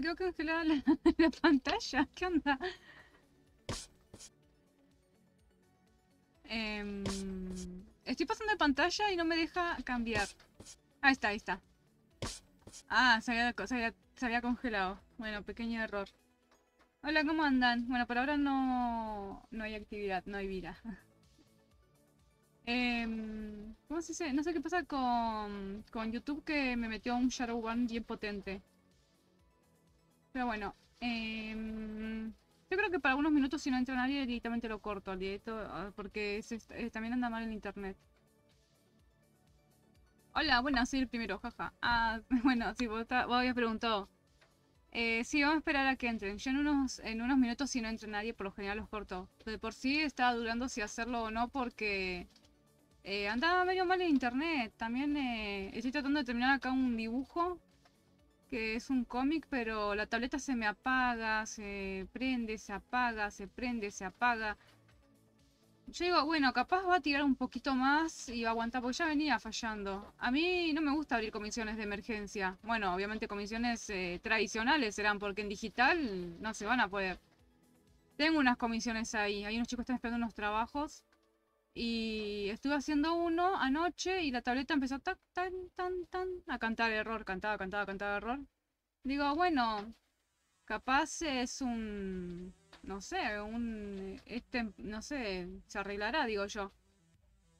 Creo que congelada este la, la pantalla. ¿Qué onda? Em, estoy pasando de pantalla y no me deja cambiar. Ahí está, ahí está. Ah, se había, congelado. Bueno, pequeño error. Hola, ¿cómo andan? Bueno, por ahora no, no hay actividad, no hay vida. Em, ¿Cómo se dice? No sé qué pasa con, YouTube que me metió un Shadow One bien potente. Pero bueno, em, yo creo que para algunos minutos si no entra nadie directamente lo corto al directo ah, porque eh, también anda mal el internet. Hola, bueno, soy el primero, jaja. Ah, bueno, sí, vos, habías preguntado. Eh, sí, vamos a esperar a que entren. Yo en unos, en unos minutos si no entra nadie, por lo general los corto. De por sí estaba durando si hacerlo o no porque eh, andaba medio mal el internet. También estoy tratando de terminar acá un dibujo que es un cómic, pero la tableta se me apaga, se prende, se apaga, se prende, se apaga. Yo bueno, capaz va a tirar un poquito más y va a aguantar, porque ya venía fallando. A mí no me gusta abrir comisiones de emergencia. Bueno, obviamente comisiones eh, tradicionales serán, porque en digital no se van a poder. Tengo unas comisiones ahí, hay unos chicos que están esperando unos trabajos y estuve haciendo uno anoche y la tableta empezó tan, tan, tan, tan a cantar error, cantaba, cantaba, cantaba error. Digo, bueno, capaz es un, no sé, un, este, no sé, se arreglará, digo yo.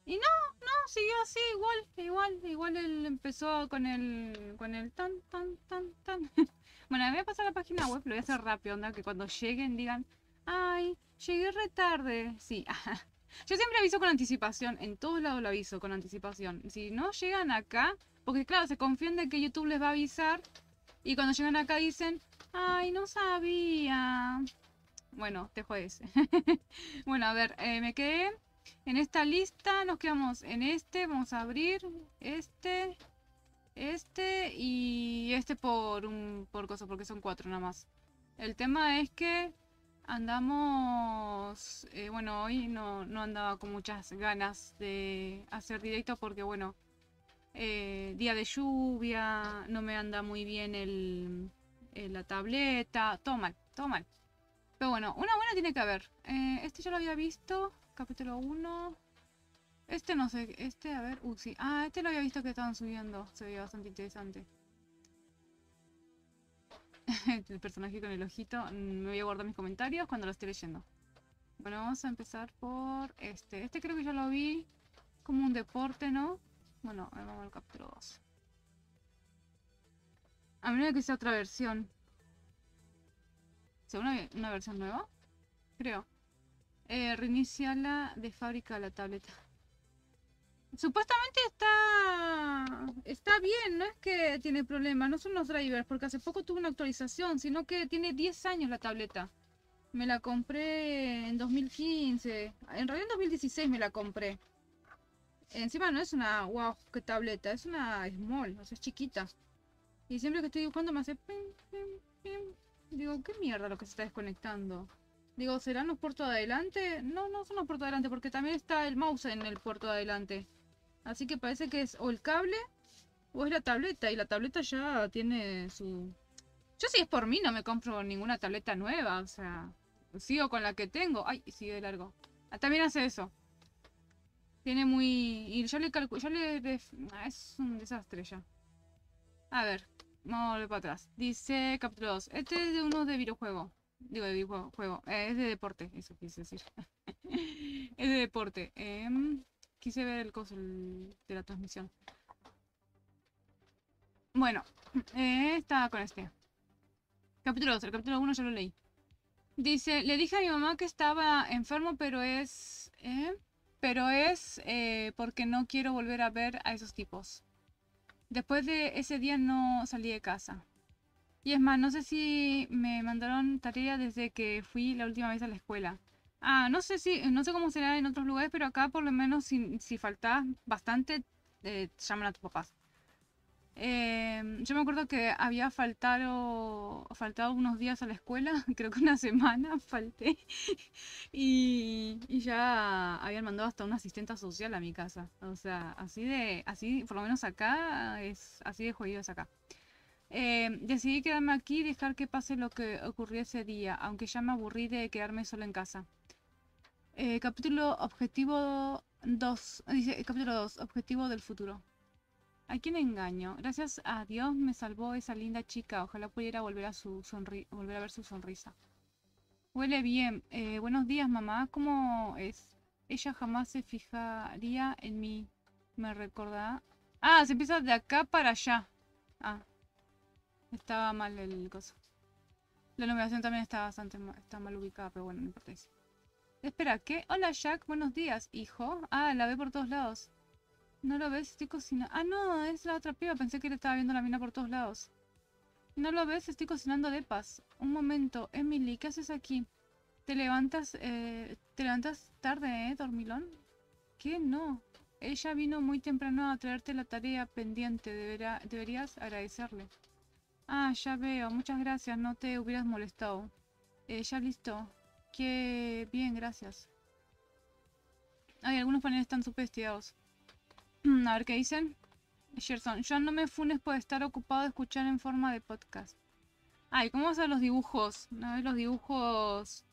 Y no, no, siguió así, igual, igual, igual él empezó con el, con el tan, tan, tan, tan. bueno, me voy a pasar a la página web, lo voy a hacer rápido, onda, que cuando lleguen digan, ay, llegué re tarde. Sí, ajá. Yo siempre aviso con anticipación, en todos lados lo aviso con anticipación. Si no llegan acá, porque claro, se confían de que YouTube les va a avisar y cuando llegan acá dicen, ay, no sabía. Bueno, te jodes. bueno, a ver, eh, me quedé en esta lista, nos quedamos en este, vamos a abrir este, este y este por un por cosa, porque son cuatro nada más. El tema es que andamos, eh, bueno, hoy no, andaba con muchas ganas de hacer directo porque, bueno, eh, día de lluvia, no me anda muy bien el, eh, la tableta, todo mal, todo mal. Pero bueno, una buena tiene que haber. este ya lo había visto, capítulo 1. Este no sé, este, a ver, uh, sí. Ah, este lo había visto que estaban subiendo, se veía bastante interesante. el personaje con el ojito. Mm, me voy a guardar mis comentarios cuando lo esté leyendo. Bueno, vamos a empezar por este. Este creo que ya lo vi como un deporte, ¿no? Bueno, vamos al capítulo 2. A menos que sea otra versión. una, una versión nueva? Creo. Eh, la de fábrica la tableta. Supuestamente está, está bien, no es que tiene problema, no son los drivers, porque hace poco tuve una actualización, sino que tiene 10 años la tableta. Me la compré en 2015, en realidad en 2016 me la compré. Encima no es una, wow, qué tableta, es una small, o sea, es chiquita. Y siempre que estoy dibujando me hace... Digo, ¿qué mierda lo que se está desconectando? Digo, ¿serán los puertos de adelante? No, no son los puertos de adelante, porque también está el mouse en el puerto de adelante. Así que parece que es o el cable o es la tableta. Y la tableta ya tiene su... Yo si es por mí no me compro ninguna tableta nueva. O sea, sigo con la que tengo. Ay, sigue de largo. Ah, también hace eso. Tiene muy... Y yo le calculo... Yo le... Ah, es un desastre ya. A ver. Vamos a volver para atrás. Dice capítulo 2. Este es de uno de videojuego. Digo, de videojuego. Eh, es de deporte. Eso quise decir. es de deporte. Eh quise ver el coso de la transmisión. Bueno, eh, está con este. Capítulo 2, el capítulo 1 ya lo leí. Dice, le dije a mi mamá que estaba enfermo, pero es... Eh, pero es eh, porque no quiero volver a ver a esos tipos. Después de ese día no salí de casa. Y es más, no sé si me mandaron tarea desde que fui la última vez a la escuela. Ah, no sé si, no sé cómo será en otros lugares, pero acá por lo menos si, si bastante, eh, a tus papás. Eh, yo me acuerdo que había faltado, faltado unos días a la escuela, creo que una semana falté, y, ya habían mandado hasta una asistente social a mi casa. O sea, así de, así, por lo menos acá, es así de jodidos acá. Eh, decidí quedarme aquí y dejar que pase lo que ocurrió ese día, aunque ya me aburrí de quedarme solo en casa. Eh, capítulo objetivo 2. Dice, eh, capítulo 2, objetivo del futuro. ¿A quién engaño? Gracias a Dios me salvó esa linda chica. Ojalá pudiera volver a, su volver a ver su sonrisa. Huele bien. Eh, buenos días, mamá. ¿Cómo es? Ella jamás se fijaría en mí. Me recorda. Ah, se empieza de acá para allá. Ah. Estaba mal el coso. La numeración también está bastante está mal ubicada, pero bueno, no importa eso. Espera, ¿qué? Hola Jack, buenos días, hijo. Ah, la ve por todos lados. No lo ves, estoy cocinando. Ah, no, es la otra piba. Pensé que le estaba viendo la mina por todos lados. No lo ves, estoy cocinando de paz. Un momento, Emily, ¿qué haces aquí? ¿Te levantas, eh, te levantas tarde, eh, dormilón? ¿Qué? No. Ella vino muy temprano a traerte la tarea pendiente. deberías agradecerle. Ah, ya veo. Muchas gracias. No te hubieras molestado. Eh, ya listo. Que bien, gracias. Hay algunos paneles están estirados. Mm, a ver qué dicen. Gerson, yo no me funes por estar ocupado de escuchar en forma de podcast. Ay, ¿cómo vas a los dibujos? No ves los dibujos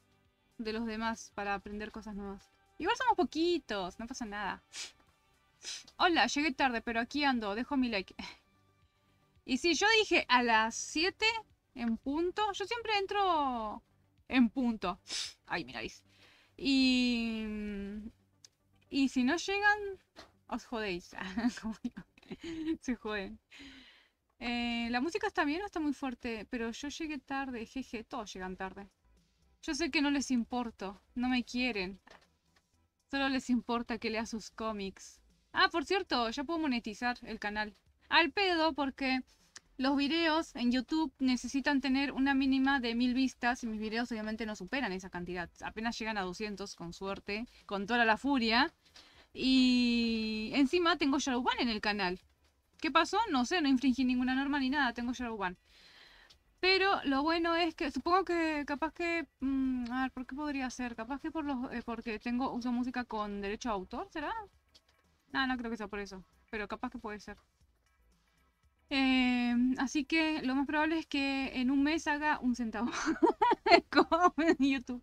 de los demás para aprender cosas nuevas. Igual somos poquitos, no pasa nada. Hola, llegué tarde, pero aquí ando, dejo mi like. Y si yo dije a las 7 en punto, yo siempre entro en punto. Ay, miráis. Y, y si no llegan, os jodéis. Se joden. Eh, la música está bien o está muy fuerte, pero yo llegué tarde, jeje, todos llegan tarde. Yo sé que no les importo, no me quieren. Solo les importa que lea sus cómics. Ah, por cierto, ya puedo monetizar el canal. Al pedo porque los videos en YouTube necesitan tener una mínima de mil vistas y mis videos obviamente no superan esa cantidad. Apenas llegan a 200 con suerte, con toda la furia. Y encima tengo One en el canal. ¿Qué pasó? No sé, no infringí ninguna norma ni nada, tengo One. Pero lo bueno es que, supongo que capaz que, mm, a ver, ¿por qué podría ser? Capaz que por los, eh, porque tengo, uso música con derecho a autor, ¿será? No, no creo que sea por eso, pero capaz que puede ser. Em, así que lo más probable es que en un mes haga un centavo en YouTube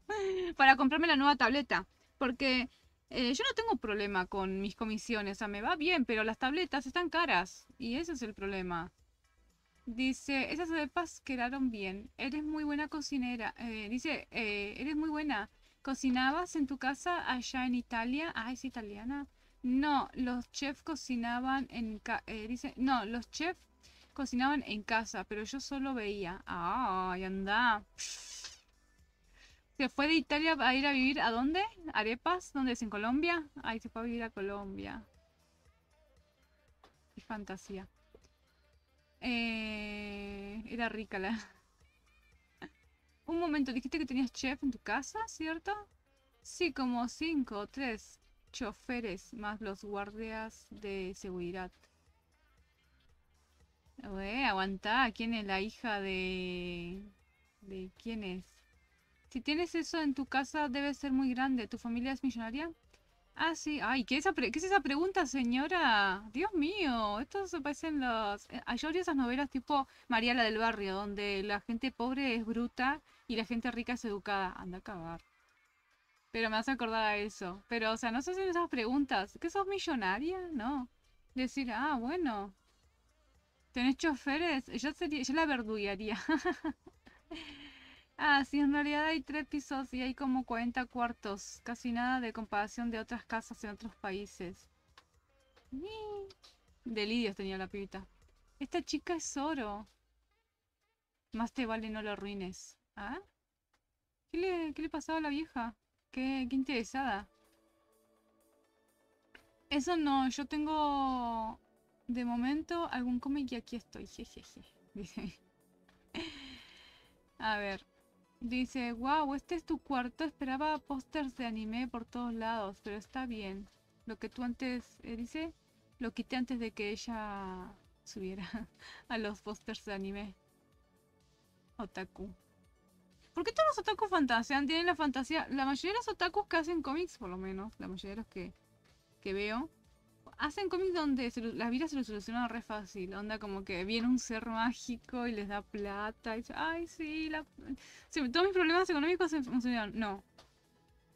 para comprarme la nueva tableta. Porque eh, yo no tengo problema con mis comisiones, o sea, me va bien, pero las tabletas están caras y ese es el problema. Dice, esas arepas quedaron bien. Eres muy buena cocinera. Eh, dice, eh, eres muy buena. ¿Cocinabas en tu casa allá en Italia? Ah, es italiana. No, los chefs cocinaban en... dice, no, los chefs cocinaban en casa, pero yo solo veía. ¡Ay, anda! Se fue de Italia a ir a vivir a dónde? ¿Arepas? ¿Dónde es? ¿En Colombia? Ay, se fue a vivir a Colombia. Qué fantasía. Eh, era rica la. Un momento, dijiste que tenías chef en tu casa, ¿cierto? Sí, como cinco o tres choferes más los guardias de seguridad. Güey, aguantá, ¿quién es la hija de... de quién es? Si tienes eso en tu casa debe ser muy grande. ¿Tu familia es millonaria? Ah, sí. Ay, ¿qué, ¿qué es esa pregunta, señora? Dios mío, esto se parece en los... Eh, yo abrí esas novelas tipo María del Barrio, donde la gente pobre es bruta y la gente rica es educada. Anda a acabar. Pero me hace acordar a eso. Pero, o sea, no se hacen esas preguntas. ¿Qué sos millonaria? No. Decir, ah, bueno, ¿Tenés choferes? Yo, sería, la verduguearía. ah, sí, en realidad hay tres pisos y hay como 40 cuartos. Casi nada de comparación de otras casas en otros países. Delirios tenía la pibita. Esta chica es oro. Más te vale no lo arruines. ¿Ah? ¿Qué le, qué pasaba a la vieja? Qué, qué interesada. Eso no, yo tengo de momento, algún cómic y aquí estoy, jejeje. Dice. A ver. Dice, wow, este es tu cuarto. Esperaba pósters de anime por todos lados, pero está bien. Lo que tú antes, eh, dice, lo quité antes de que ella subiera a los pósters de anime. Otaku. ¿Por qué todos los otakus fantasean? Tienen la fantasía. La mayoría de los otakus que hacen cómics, por lo menos, la mayoría de los que, que veo, hacen cómics donde las vidas se lo solucionan re fácil. Onda como que viene un ser mágico y les da plata. Y dice, ay, sí, todos mis problemas económicos se solucionan. No.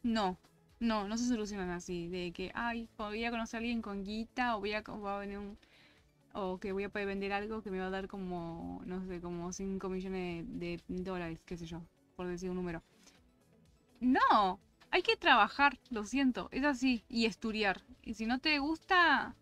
No. No, no se solucionan así. De que, ay, voy a conocer a alguien con guita o voy a, un... O que voy a poder vender algo que me va a dar como, no sé, como 5 millones de, de dólares, qué sé yo, por decir un número. No, hay que trabajar, lo siento, es así, y estudiar. Y si no te gusta,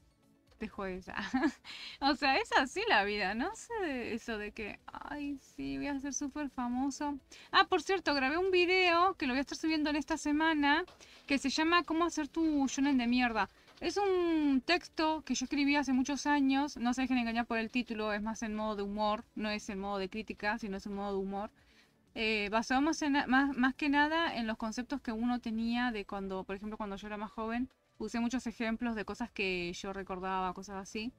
te esa o sea, es así la vida, no sé eso de que, ay, sí, voy a ser súper famoso. Ah, por cierto, grabé un video que lo voy a estar subiendo en esta semana, que se llama ¿Cómo hacer tu shonen de mierda? Es un texto que yo escribí hace muchos años, no se dejen engañar por el título, es más en modo de humor, no es en modo de crítica, sino es en modo de humor eh, en, más, más que nada en los conceptos que uno tenía de cuando, por ejemplo, cuando yo era más joven, usé muchos ejemplos de cosas que yo recordaba, cosas así.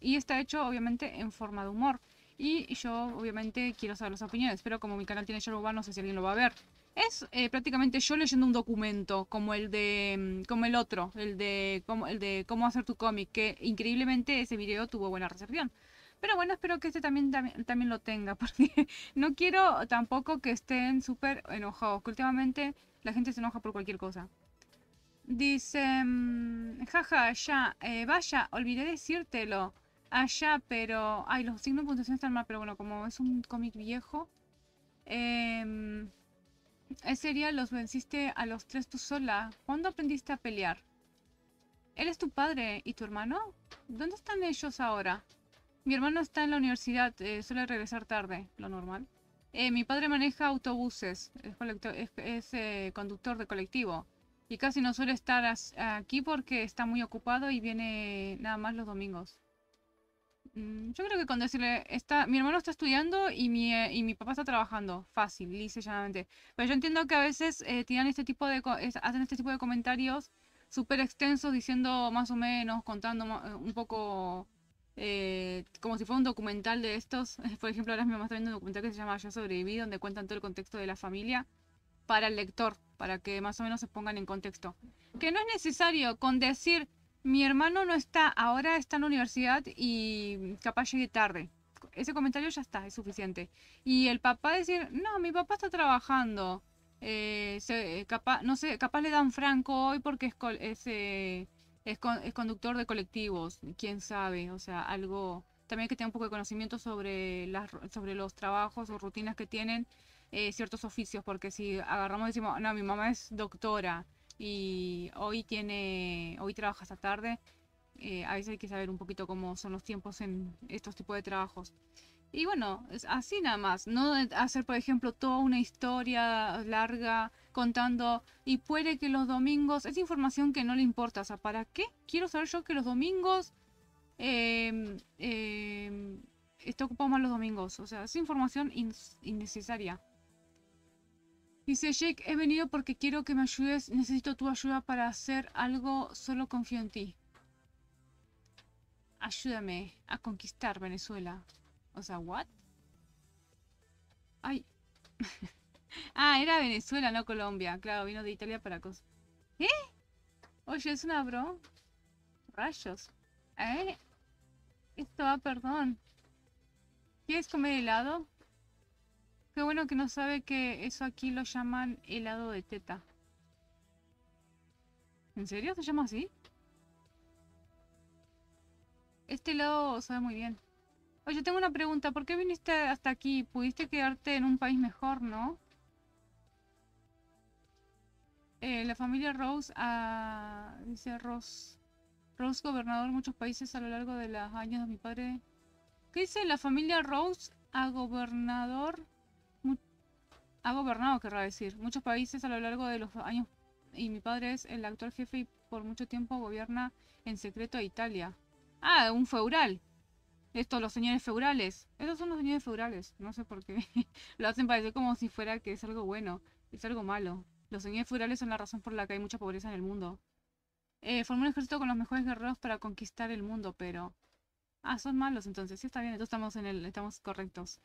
Y está hecho, obviamente, en forma de humor. Y yo, obviamente, quiero saber las opiniones, pero como mi canal tiene yerba no sé si alguien lo va a ver. Es eh, prácticamente yo leyendo un documento, como el de, mm, como el otro, el de, como, el de cómo hacer tu cómic, que increíblemente ese video tuvo buena recepción. Pero bueno, espero que este también, también, lo tenga, porque no quiero tampoco que estén súper enojados, que últimamente la gente se enoja por cualquier cosa. Dice, mm, jaja, ya, eh, vaya, olvidé decírtelo. Allá, ah, pero... Ay, los signos de puntuación están mal, pero bueno, como es un cómic viejo. Em, ese día los venciste a los tres tú sola. ¿Cuándo aprendiste a pelear? ¿Él es tu padre y tu hermano? ¿Dónde están ellos ahora? Mi hermano está en la universidad, eh, suele regresar tarde, lo normal. Eh, mi padre maneja autobuses, es, eh, conductor de colectivo y casi no suele estar aquí porque está muy ocupado y viene nada más los domingos. Mm, yo creo que con decirle, está, mi hermano está estudiando y mi, y mi papá está trabajando, fácil, y llanamente. Pero yo entiendo que a veces tiran este tipo de, hacen este tipo de comentarios súper extensos diciendo más o menos, contando un poco eh, como si fuera un documental de estos. Por ejemplo, ahora mi mamá está viendo un documental que se llama Yo sobreviví, donde cuentan todo el contexto de la familia para el lector, para que más o menos se pongan en contexto. Que no es necesario con decir, mi hermano no está, ahora está en la universidad y capaz llegue tarde. Ese comentario ya está, es suficiente. Y el papá decir, no, mi papá está trabajando. Eh, eh, capaz, no sé, capaz le dan franco hoy porque es, es, es conductor de colectivos, quién sabe, o sea, algo también que tenga un poco de conocimiento sobre, las, sobre los trabajos o rutinas que tienen eh, ciertos oficios, porque si agarramos y decimos, no, mi mamá es doctora y hoy tiene, hoy trabaja hasta tarde, eh, a veces hay que saber un poquito cómo son los tiempos en estos tipos de trabajos. Y bueno, es así nada más, no hacer, por ejemplo, toda una historia larga contando y puede que los domingos, es información que no le importa, o sea, ¿para qué? Quiero saber yo que los domingos em, em, está ocupado más los domingos, o sea, es información innecesaria. Dice Jake, he venido porque quiero que me ayudes, necesito tu ayuda para hacer algo, solo confío en ti. Ayúdame a conquistar Venezuela. O sea, ¿what? Ay. ah, era Venezuela, no Colombia. Claro, vino de Italia para cosas. ¿Eh? Oye, es una bro. Rayos. ¿Eh? Esto va, ah, perdón. ¿Quieres comer helado? Qué bueno que no sabe que eso aquí lo llaman helado de teta. ¿En serio se llama así? Este helado sabe muy bien. Oye, tengo una pregunta. ¿Por qué viniste hasta aquí? ¿Pudiste quedarte en un país mejor, no? Eh, la familia Rose, ah, dice Rose, Rose gobernador muchos países a lo largo de los años de mi padre. ¿Qué dice la familia Rose a gobernador? Ha gobernado, querrá decir, muchos países a lo largo de los años. Y mi padre es el actual jefe y por mucho tiempo gobierna en secreto a Italia. Ah, un feudal. Estos, los señores feudales. Estos son los señores feudales. No sé por qué. Lo hacen parecer como si fuera que es algo bueno. Es algo malo. Los señores feudales son la razón por la que hay mucha pobreza en el mundo. Eh, formó un ejército con los mejores guerreros para conquistar el mundo, pero... Ah, son malos entonces. Sí, está bien. Entonces estamos, en el... estamos correctos.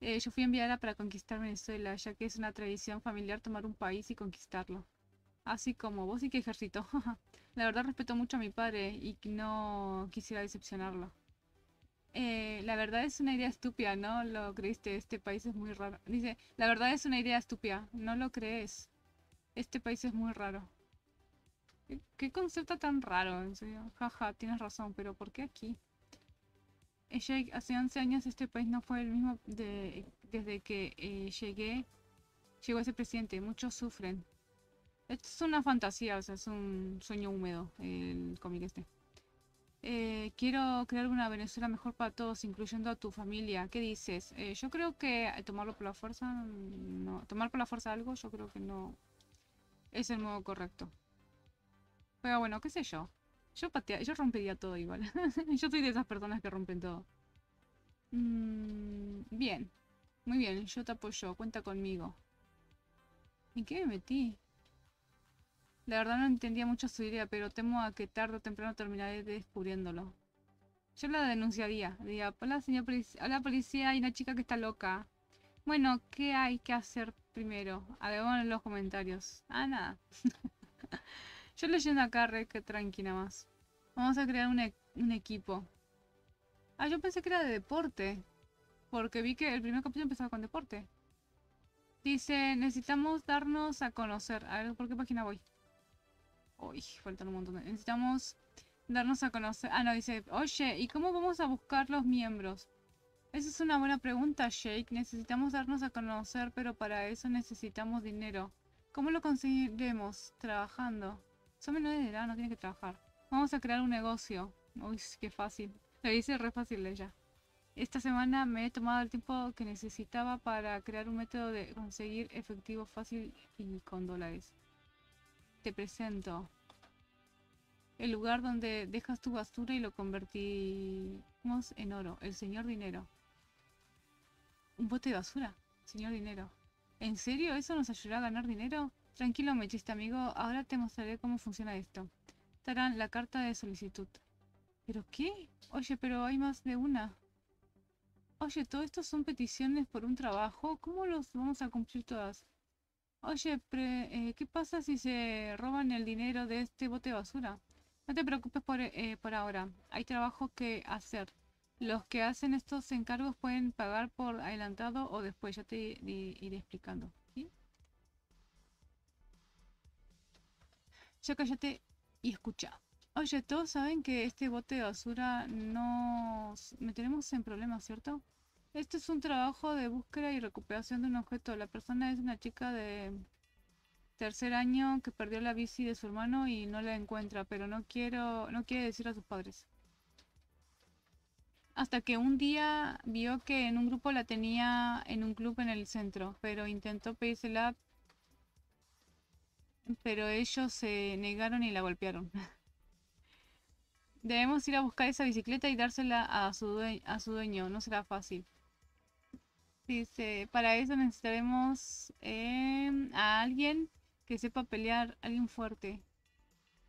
Eh, yo fui enviada para conquistar Venezuela, ya que es una tradición familiar tomar un país y conquistarlo. Así como vos y que ejército. la verdad respeto mucho a mi padre y no quisiera decepcionarlo. Eh, la verdad es una idea estúpida, ¿no? Lo creíste, este país es muy raro. Dice, la verdad es una idea estúpida, no lo crees. Este país es muy raro. ¿Qué, concepto tan raro? jaja, tienes razón, pero ¿por qué aquí? hace 11 años este país no fue el mismo desde que eh, llegué, llegó ese presidente. Muchos sufren. Esto es una fantasía, o sea, es un sueño húmedo el cómic este. Eh, quiero crear una Venezuela mejor para todos, incluyendo a tu familia. ¿Qué dices? Eh, yo creo que tomarlo por la fuerza, mm, no. Tomar por la fuerza algo, yo creo que no es el modo correcto. Pero bueno, qué sé yo. Yo, patea, yo rompería todo igual. yo soy de esas personas que rompen todo. Mm, bien. Muy bien, yo te apoyo. Cuenta conmigo. ¿En qué me metí? La verdad no entendía mucho su idea, pero temo a que tarde o temprano terminaré descubriéndolo. Yo la denunciaría. Diría, hola, señor policía, hola policía, hay una chica que está loca. Bueno, ¿qué hay que hacer primero? A ver, vamos en los comentarios. Ah, nada. Yo leyendo acá, re, que tranquila más. Vamos a crear un, e-, un equipo. Ah, yo pensé que era de deporte. Porque vi que el primer capítulo empezaba con deporte. Dice, necesitamos darnos a conocer. A ver, ¿por qué página voy? Uy, faltan un montón Necesitamos darnos a conocer. Ah, no, dice, oye, ¿y cómo vamos a buscar los miembros? Esa es una buena pregunta, Jake. Necesitamos darnos a conocer, pero para eso necesitamos dinero. ¿Cómo lo conseguiremos? Trabajando. Son menores de edad, no tienen que trabajar. Vamos a crear un negocio. Uy, qué fácil. le dice re fácil ella. Esta semana me he tomado el tiempo que necesitaba para crear un método de conseguir efectivo fácil y con dólares te presento. El lugar donde dejas tu basura y lo convertimos en oro. El señor dinero. Un bote de basura. Señor dinero. ¿En serio? ¿Eso nos ayudará a ganar dinero? Tranquilo, chiste amigo. Ahora te mostraré cómo funciona esto. estarán la carta de solicitud. ¿Pero qué? Oye, pero hay más de una. Oye, todo esto son peticiones por un trabajo. ¿Cómo los vamos a cumplir todas? Oye, eh, ¿qué pasa si se roban el dinero de este bote de basura? No te preocupes por, eh, por ahora, hay trabajo que hacer. Los que hacen estos encargos pueden pagar por adelantado o después, yo te, iré explicando. Ya cállate y escucha. Oye, todos saben que este bote de basura nos meteremos en problemas, ¿cierto? Este es un trabajo de búsqueda y recuperación de un objeto. La persona es una chica de tercer año que perdió la bici de su hermano y no la encuentra, pero no quiero, no quiere decir a sus padres. Hasta que un día vio que en un grupo la tenía en un club en el centro, pero intentó pedírsela, pero ellos se negaron y la golpearon. Debemos ir a buscar esa bicicleta y dársela a su, a su dueño, no será fácil. Dice, para eso necesitaremos eh, a alguien que sepa pelear, alguien fuerte.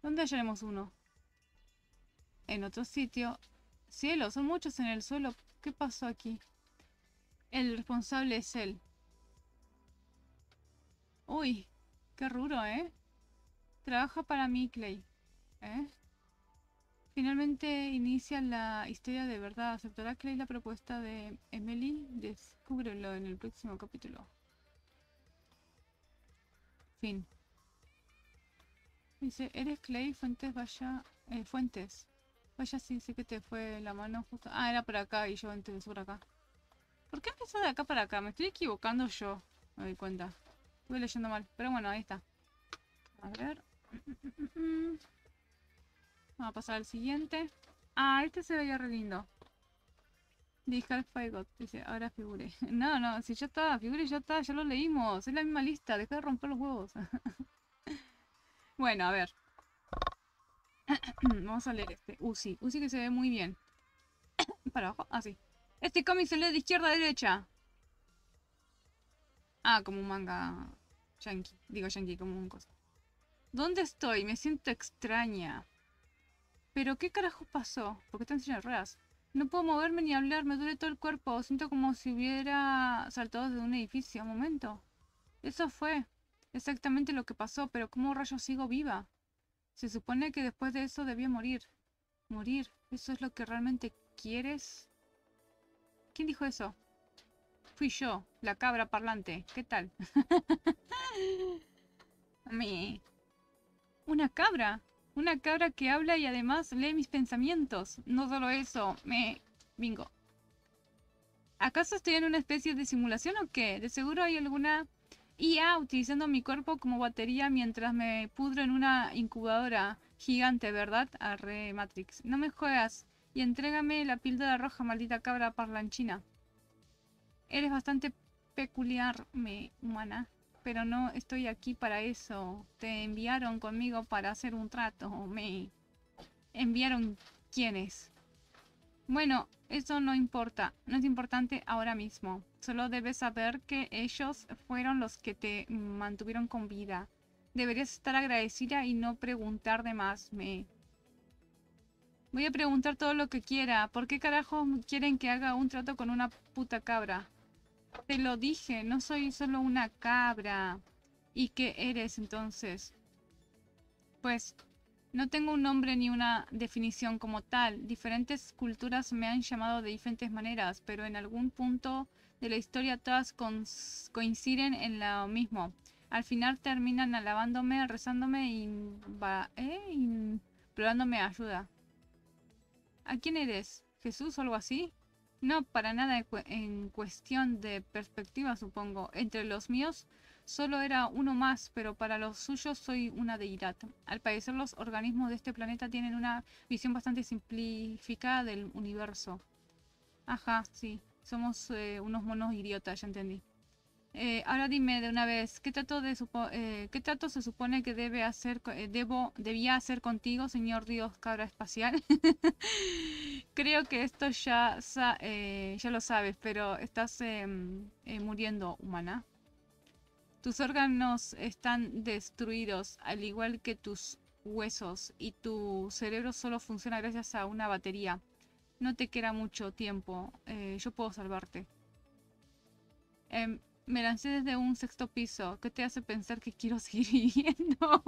¿Dónde hallaremos uno? En otro sitio. Cielo, son muchos en el suelo. ¿Qué pasó aquí? El responsable es él. Uy, qué ruro, ¿eh? Trabaja para mí, Clay. ¿Eh? Finalmente inicia la historia de verdad. ¿Aceptará Clay la propuesta de Emily? Descúbrelo en el próximo capítulo. Fin. Dice, ¿eres Clay? Fuentes, vaya... Eh, Fuentes. Vaya, sí, sé que te fue la mano justo... Ah, era por acá y yo entré por acá. ¿Por qué empezó de acá para acá? Me estoy equivocando yo. Me doy cuenta. Estuve leyendo mal. Pero bueno, ahí está. A ver. Vamos a pasar al siguiente. Ah, este se veía re lindo. Dije al dice, ahora figure. No, no, si ya está, figure ya está, ya lo leímos. Es la misma lista, deja de romper los huevos. bueno, a ver. Vamos a leer este. Uzi. Uzi que se ve muy bien. Para abajo, así. Ah, este cómic se lee de izquierda a derecha. Ah, como un manga yankee. Digo yankee, como un cosa. ¿Dónde estoy? Me siento extraña. ¿Pero qué carajo pasó? Porque está en silla ruedas. No puedo moverme ni hablar, me duele todo el cuerpo. Siento como si hubiera saltado de un edificio. Un momento. Eso fue exactamente lo que pasó, pero ¿cómo rayos sigo viva? Se supone que después de eso debía morir. Morir. ¿Eso es lo que realmente quieres? ¿Quién dijo eso? Fui yo, la cabra parlante. ¿Qué tal? A mí. ¿Una cabra? Una cabra que habla y además lee mis pensamientos. No solo eso, me... Bingo. ¿Acaso estoy en una especie de simulación o qué? De seguro hay alguna IA utilizando mi cuerpo como batería mientras me pudro en una incubadora gigante, ¿verdad? Arre Matrix. No me juegas y entrégame la píldora roja, maldita cabra parlanchina. Eres bastante peculiar, me humana pero no estoy aquí para eso. Te enviaron conmigo para hacer un trato. Me enviaron quiénes. Bueno, eso no importa, no es importante ahora mismo. Solo debes saber que ellos fueron los que te mantuvieron con vida. Deberías estar agradecida y no preguntar de más. Me Voy a preguntar todo lo que quiera. ¿Por qué carajo quieren que haga un trato con una puta cabra? Te lo dije, no soy solo una cabra. ¿Y qué eres entonces? Pues no tengo un nombre ni una definición como tal. Diferentes culturas me han llamado de diferentes maneras, pero en algún punto de la historia todas coinciden en lo mismo. Al final terminan alabándome, rezándome y eh, ayuda. ¿A quién eres? ¿Jesús o algo así? No, para nada en cuestión de perspectiva, supongo. Entre los míos solo era uno más, pero para los suyos soy una deidad. Al parecer los organismos de este planeta tienen una visión bastante simplificada del universo. Ajá, sí. Somos eh, unos monos idiotas, ya entendí. Eh, ahora dime de una vez, ¿qué trato, eh, ¿qué trato se supone que debe hacer, debo, debía hacer contigo, señor Dios Cabra Espacial? creo que esto ya, eh, ya lo sabes, pero estás em, eh, muriendo humana. Tus órganos están destruidos, al igual que tus huesos, y tu cerebro solo funciona gracias a una batería. No te queda mucho tiempo, eh, yo puedo salvarte. Em, me lancé desde un sexto piso. ¿Qué te hace pensar que quiero seguir viviendo?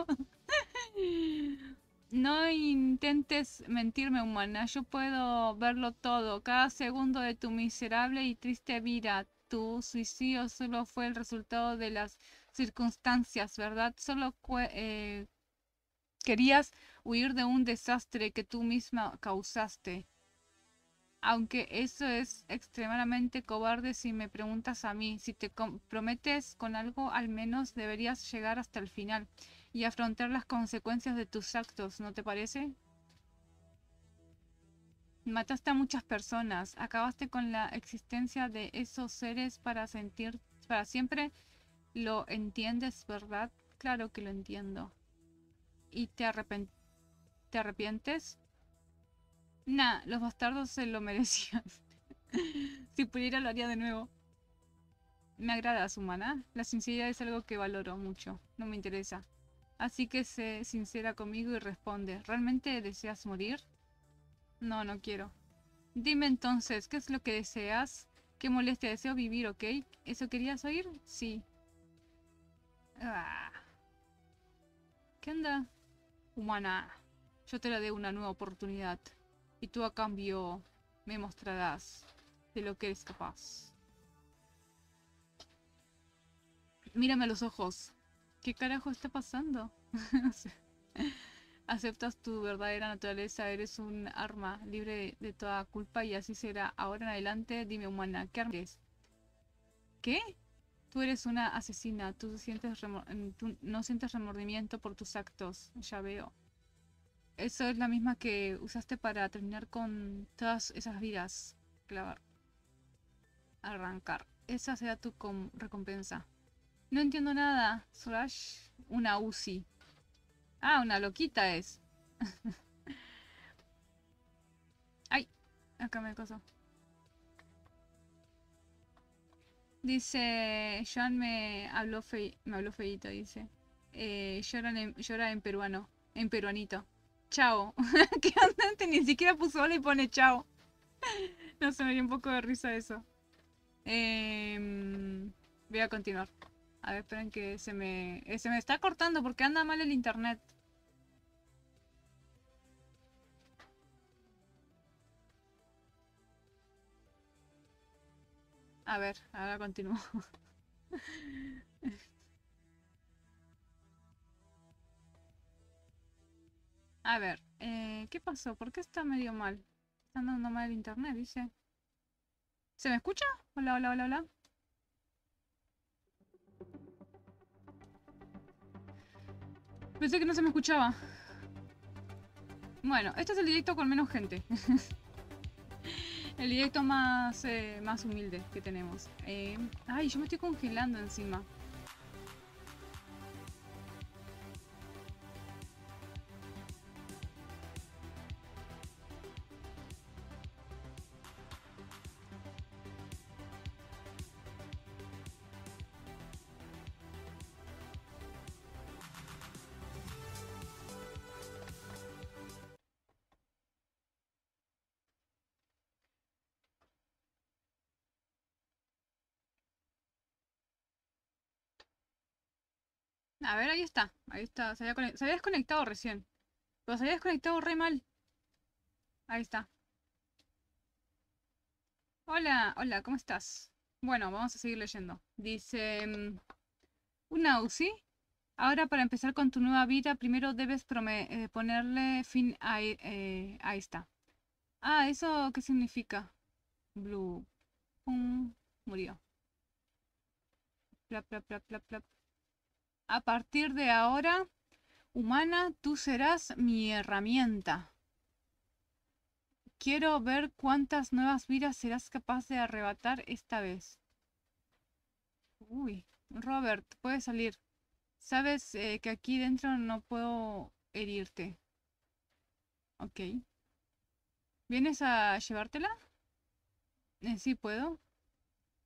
No intentes mentirme, humana. Yo puedo verlo todo. Cada segundo de tu miserable y triste vida. Tu suicidio solo fue el resultado de las circunstancias, ¿verdad? Solo eh, querías huir de un desastre que tú misma causaste aunque eso es extremadamente cobarde si me preguntas a mí. Si te comprometes con algo, al menos deberías llegar hasta el final y afrontar las consecuencias de tus actos, ¿no te parece? Mataste a muchas personas, acabaste con la existencia de esos seres para sentir para siempre. ¿Lo entiendes, verdad? Claro que lo entiendo. ¿Y te, te arrepientes? Nah, los bastardos se lo merecían. si pudiera lo haría de nuevo. Me agrada humana. La sinceridad es algo que valoro mucho. No me interesa. Así que sé sincera conmigo y responde. ¿Realmente deseas morir? No, no quiero. Dime entonces, ¿qué es lo que deseas? ¿Qué molestia deseo vivir, ok? ¿Eso querías oír? Sí. Ah. ¿Qué onda? Humana, yo te la de una nueva oportunidad y tú a cambio me mostrarás de lo que eres capaz. Mírame a los ojos. ¿Qué carajo está pasando? Aceptas tu verdadera naturaleza, eres un arma libre de toda culpa y así será. Ahora en adelante, dime humana, ¿qué arma eres? ¿Qué? Tú eres una asesina, tú, sientes tú no sientes remordimiento por tus actos, ya veo. Eso es la misma que usaste para terminar con todas esas vidas. Clavar. Arrancar. Esa será tu recompensa. No entiendo nada. Slash. Una UCI Ah, una loquita es. Ay. Acá me pasó. Dice, Joan me habló, fe, me habló feito, dice. Eh, llora en peruano, en peruanito chao. ¿Qué onda? Ni siquiera puso hola y pone chao. No se me dio un poco de risa eso. Em, voy a continuar. A ver, esperen que se me, se me está cortando porque anda mal el internet. A ver, ahora continúo. A ver, eh, ¿qué pasó? ¿Por qué está medio mal? Está andando mal el internet, dice. ¿Se me escucha? Hola, hola, hola, hola. Pensé que no se me escuchaba. Bueno, este es el directo con menos gente. el directo más, eh, más humilde que tenemos. Eh, ay, yo me estoy congelando encima. ahí está. Ahí está. Se había, desconectado recién. Pero se había desconectado re mal. Ahí está. Hola, hola, ¿cómo estás? Bueno, vamos a seguir leyendo. Dice, mm, una UCI. Ahora para empezar con tu nueva vida, primero debes eh, ponerle fin a... E, eh, ahí está. Ah, ¿eso qué significa? Blue. murió. A partir de ahora, humana, tú serás mi herramienta. Quiero ver cuántas nuevas vidas serás capaz de arrebatar esta vez. Uy, Robert, puedes salir. Sabes eh, que aquí dentro no puedo herirte. Ok. ¿Vienes a llevártela? Eh, sí, puedo.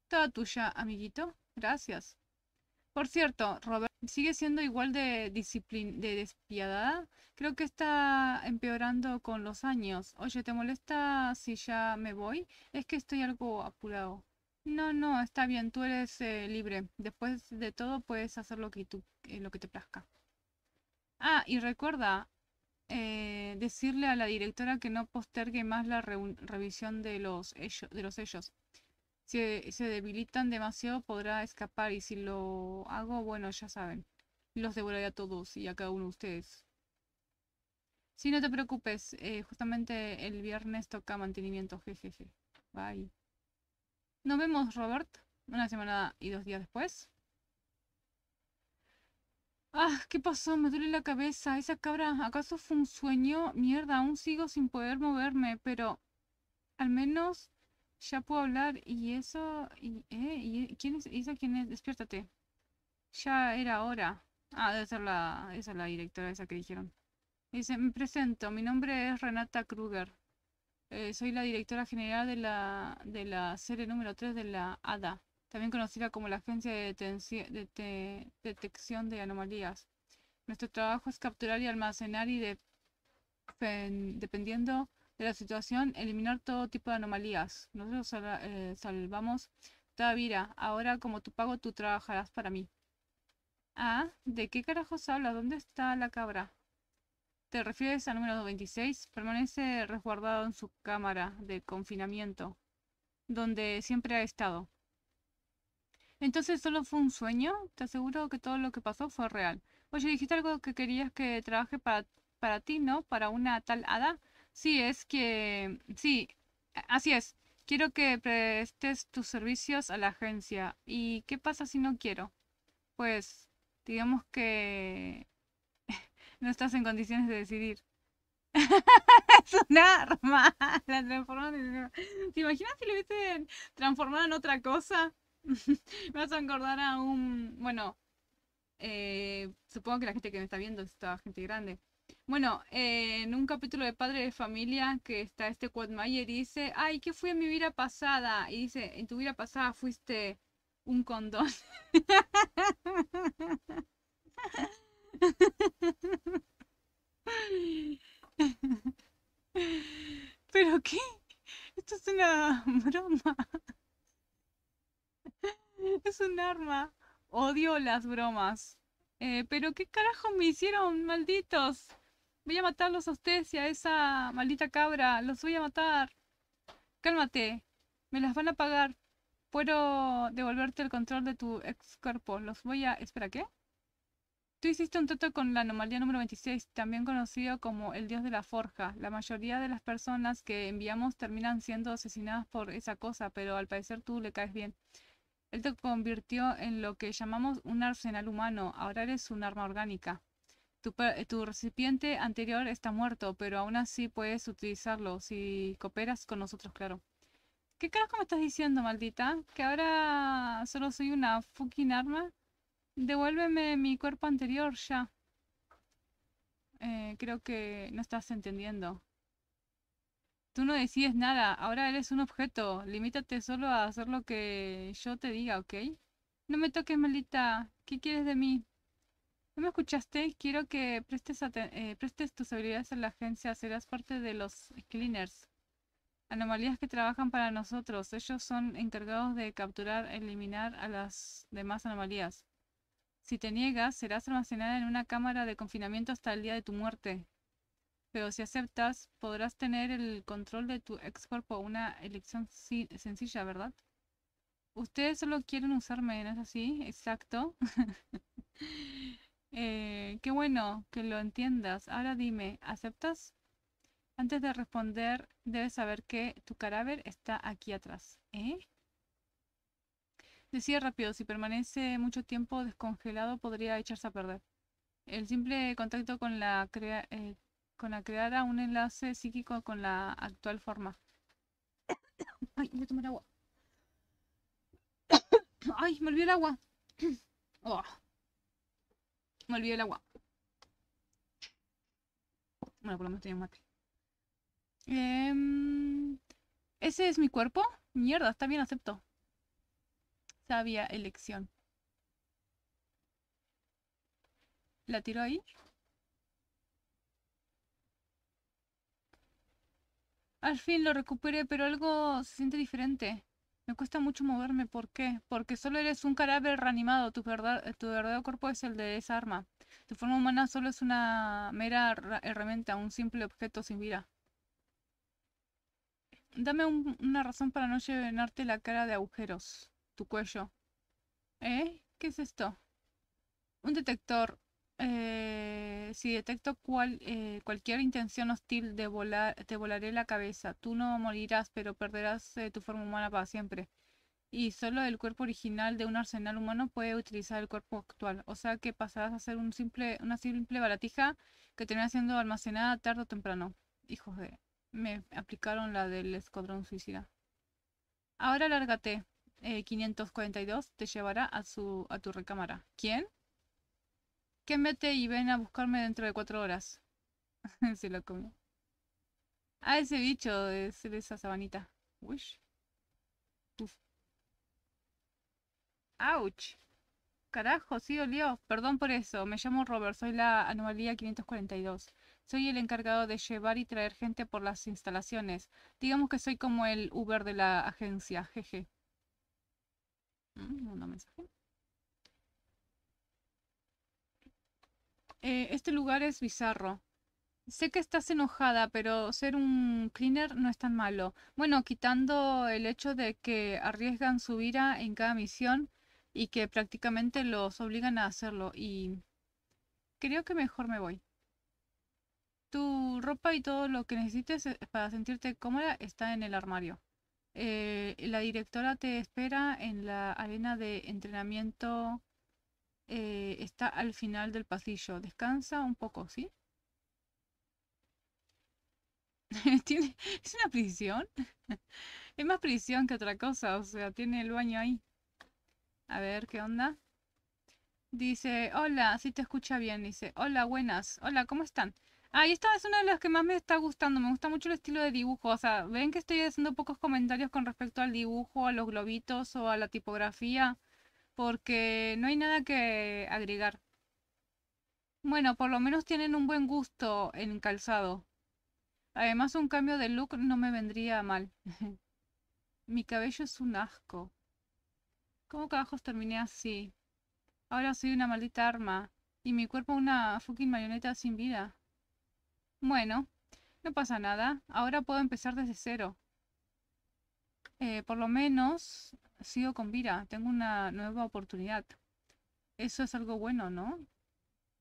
Toda tuya, amiguito. Gracias. Por cierto, Robert sigue siendo igual de, de despiadada. Creo que está empeorando con los años. Oye, ¿te molesta si ya me voy? Es que estoy algo apurado. No, no, está bien, tú eres eh, libre. Después de todo puedes hacer lo que, tú, eh, lo que te plazca. Ah, y recuerda eh, decirle a la directora que no postergue más la revisión de los, de los sellos. Si se debilitan demasiado, podrá escapar. Y si lo hago, bueno, ya saben. Los devoraré a todos y a cada uno de ustedes. Sí, no te preocupes. Eh, justamente el viernes toca mantenimiento. Jejeje. Bye. Nos vemos, Robert. Una semana y dos días después. Ah, ¿qué pasó? Me duele la cabeza. Esa cabra, ¿acaso fue un sueño? Mierda, aún sigo sin poder moverme, pero al menos ya puedo hablar y eso. Y, eh, eh ¿Quién es? quién es? Despiértate. Ya era hora. Ah, debe ser la, la directora, esa que dijeron. Dice, me presento, mi nombre es Renata Kruger. Eh, soy la directora general de la, de la serie número 3 de la ADA, también conocida como la Agencia de, Detección de Anomalías. Nuestro trabajo es capturar y almacenar y dependiendo de la situación, eliminar todo tipo de anomalías. Nosotros eh, salvamos toda vida. Ahora, como tu pago, tú trabajarás para mí. Ah, ¿de qué carajos habla? ¿Dónde está la cabra? ¿Te refieres al número 26? Permanece resguardado en su cámara de confinamiento, donde siempre ha estado. Entonces solo fue un sueño. Te aseguro que todo lo que pasó fue real. Oye, dijiste algo que querías que trabaje para, para ti, ¿no? Para una tal hada. Sí, es que, sí, así es. Quiero que prestes tus servicios a la agencia. ¿Y qué pasa si no quiero? Pues, digamos que no estás en condiciones de decidir. es un arma. La ¿Te imaginas si lo hubiesen transformado en otra cosa? me vas a acordar a un... Bueno, eh, supongo que la gente que me está viendo es toda gente grande. Bueno, eh, en un capítulo de Padre de Familia que está este Quadmayer dice, ay, ¿qué fui en mi vida pasada? Y dice, en tu vida pasada fuiste un condón. ¿Pero qué? Esto es una broma. Es un arma. Odio las bromas. Eh, ¿Pero qué carajo me hicieron, malditos? Voy a matarlos a ustedes y a esa maldita cabra. Los voy a matar. Cálmate. Me las van a pagar. Puedo devolverte el control de tu ex cuerpo. Los voy a... ¿Espera qué? Tú hiciste un trato con la anomalía número 26, también conocido como el dios de la forja. La mayoría de las personas que enviamos terminan siendo asesinadas por esa cosa, pero al parecer tú le caes bien. Él te convirtió en lo que llamamos un arsenal humano, ahora eres un arma orgánica. Eh, tu, recipiente anterior está muerto, pero aún así puedes utilizarlo si cooperas con nosotros, claro. ¿Qué carajo me estás diciendo, maldita? ¿Que ahora solo soy una fucking arma? Devuélveme mi cuerpo anterior ya. Eh, creo que no estás entendiendo. Tú no decides nada, ahora eres un objeto. Limítate solo a hacer lo que yo te diga, ¿ok? No me toques, maldita. ¿Qué quieres de mí? ¿No me escuchaste? Quiero que eh, prestes, tus habilidades en la agencia. Serás parte de los cleaners. Anomalías que trabajan para nosotros. Ellos son encargados de capturar, eliminar a las demás anomalías. Si te niegas, serás almacenada en una cámara de confinamiento hasta el día de tu muerte. Pero si aceptas, podrás tener el control de tu ex cuerpo. Una elección sencilla, ¿verdad? Ustedes solo quieren usarme, ¿no es así? Exacto. Eh, qué bueno que lo entiendas. Ahora dime, ¿aceptas? Antes de responder, debes saber que tu cadáver está aquí atrás. ¿Eh? Decía rápido, si permanece mucho tiempo descongelado podría echarse a perder. El simple contacto con la, crea eh, con la un enlace psíquico con la actual forma. Ay, voy a tomar agua. Ay, me olvidé el agua. Oh. Me olvidé el agua. Bueno, por lo menos tenía Eh, ¿Ese es mi cuerpo? Mierda, está bien, acepto. sabía elección. ¿La tiro ahí? Al fin lo recuperé, pero algo se siente diferente. Me cuesta mucho moverme, ¿por qué? Porque solo eres un cadáver reanimado, tu, verdad, tu verdadero cuerpo es el de esa arma. Tu forma humana solo es una mera herramienta, un simple objeto sin vida. Dame una razón para no llenarte la cara de agujeros, tu cuello. ¿Eh? ¿Qué es esto? Un detector eh, si detecto cual, eh, cualquier intención hostil, de volar, te volaré la cabeza. Tú no morirás, pero perderás eh, tu forma humana para siempre. Y solo el cuerpo original de un arsenal humano puede utilizar el cuerpo actual. O sea que pasarás a ser simple, una simple baratija que termina siendo almacenada tarde o temprano. Hijo de... Me aplicaron la del escuadrón suicida. Ahora lárgate. 542 te llevará a, su, a tu recámara. ¿Quién? mete y ven a buscarme dentro de cuatro horas. se lo comió. Ah, ese bicho de esa sabanita. Uy. Uf. Ouch. Carajo, sí olió. Perdón por eso. Me llamo Robert, soy la anomalía 542. Soy el encargado de llevar y traer gente por las instalaciones. Digamos que soy como el Uber de la agencia, jeje. ¿Un mm, mensaje? Eh, este lugar es bizarro. Sé que estás enojada, pero ser un cleaner no es tan malo. Bueno, quitando el hecho de que arriesgan su vida en cada misión y que prácticamente los obligan a hacerlo. Y creo que mejor me voy. Tu ropa y todo lo que necesites eh, para sentirte cómoda está en el armario. Eh, la directora te espera en la arena de entrenamiento eh, está al final del pasillo. Descansa un poco, ¿sí? ¿Es una prisión? es más prisión que otra cosa, o sea, tiene el baño ahí. A ver, ¿qué onda? Dice, hola, si te escucha bien. Dice, hola, buenas. Hola, ¿cómo están? Ah, y esta es una de las que más me está gustando. Me gusta mucho el estilo de dibujo. O sea, ven que estoy haciendo pocos comentarios con respecto al dibujo, a los globitos o a la tipografía porque no hay nada que agregar. Bueno, por lo menos tienen un buen gusto en calzado. Además, un cambio de look no me vendría mal. Mi cabello es un asco. ¿Cómo carajos terminé así? Ahora soy una maldita arma y mi cuerpo una fucking marioneta sin vida. Bueno, no pasa nada. Ahora puedo empezar desde cero. Eh, por lo menos sigo con vida, tengo una nueva oportunidad. Eso es algo bueno, ¿no?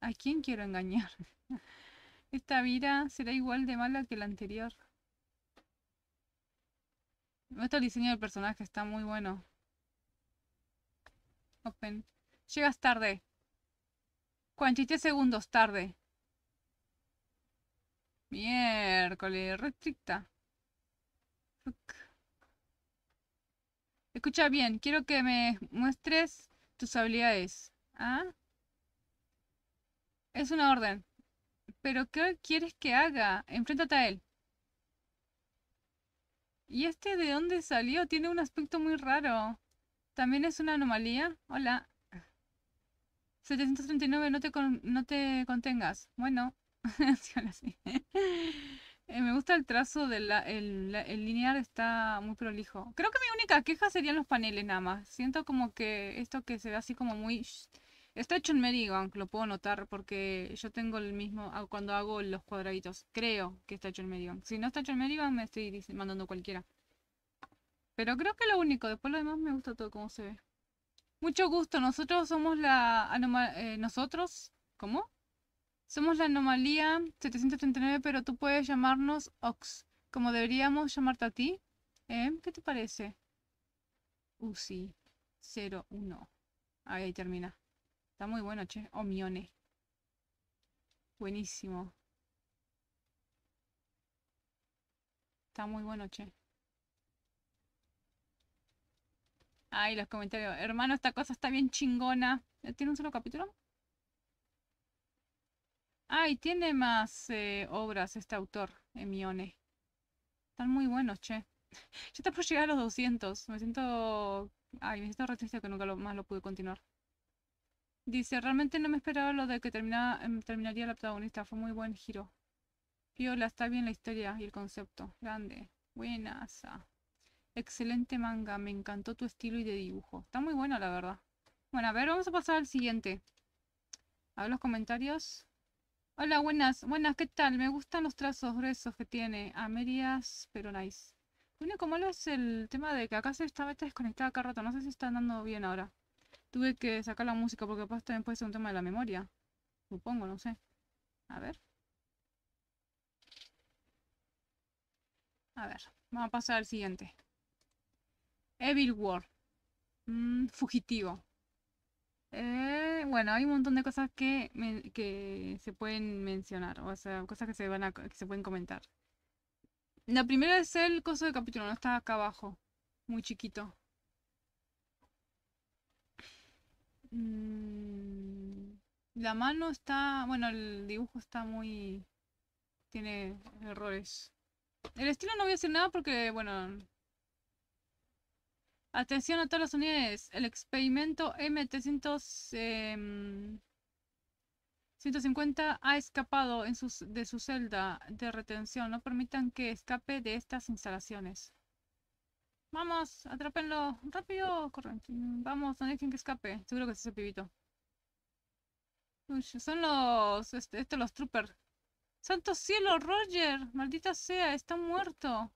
¿A quién quiero engañar? Esta vida será igual de mala que la anterior. Nuestro diseño del personaje está muy bueno. Open. Llegas tarde. cuántos segundos tarde. Miércoles, restricta. Escucha bien, quiero que me muestres tus habilidades. ¿Ah? Es una orden. ¿Pero qué quieres que haga? Enfréntate a él. ¿Y este de dónde salió? Tiene un aspecto muy raro. ¿También es una anomalía? Hola. 739, no te, no te contengas. Bueno, sí. Eh, me gusta el trazo del el, el linear, está muy prolijo. Creo que mi única queja serían los paneles nada más. Siento como que esto que se ve así como muy... Está hecho en Merrigan, lo puedo notar porque yo tengo el mismo cuando hago los cuadraditos. Creo que está hecho en Merrigan. Si no está hecho en Merrigan me estoy mandando cualquiera. Pero creo que lo único, después lo demás me gusta todo como se ve. Mucho gusto, nosotros somos la... Eh, nosotros, ¿cómo? Somos la anomalía 739, pero tú puedes llamarnos Ox, como deberíamos llamarte a ti. ¿Eh? ¿Qué te parece? Uzi 01. Ahí, termina. Está muy bueno, che. Omione. Buenísimo. Está muy bueno, che. Ay, los comentarios. Hermano, esta cosa está bien chingona. ¿Tiene un solo capítulo? Ay, tiene más eh, obras este autor, Emione. Están muy buenos, che. Ya está por llegar a los 200. Me siento... Ay, me siento triste que nunca más lo pude continuar. Dice, realmente no me esperaba lo de que em, terminaría la protagonista. Fue muy buen giro. Piola, está bien la historia y el concepto. Grande. Buenas. Excelente manga. Me encantó tu estilo y de dibujo. Está muy bueno, la verdad. Bueno, a ver, vamos a pasar al siguiente. A ver los comentarios. Hola, buenas, buenas, ¿qué tal? Me gustan los trazos gruesos que tiene, Amerias, pero nice. Bueno, como lo es el tema de que acá se está desconectada cada rato, no sé si está andando bien ahora. Tuve que sacar la música porque capaz también puede ser un tema de la memoria. Supongo, no sé. A ver. A ver, vamos a pasar al siguiente. Evil War. Mm, fugitivo. Eh, bueno, hay un montón de cosas que, se pueden mencionar, o sea, cosas que se, van a, se pueden comentar. La primera es el coso de capítulo, no está acá abajo, muy chiquito. Mm, la mano está, bueno, el dibujo está muy... tiene errores. El estilo no voy a hacer nada porque, bueno, Atención a todas las unidades. El experimento MT-150 em, ha escapado en sus, de su celda de retención. No permitan que escape de estas instalaciones. Vamos, atrápenlo. Rápido, corren. Vamos, no dejen que escape. Seguro que es ese pibito. son los... Este, estos los troopers. ¡Santo cielo, Roger! ¡Maldita sea! ¡Está muerto!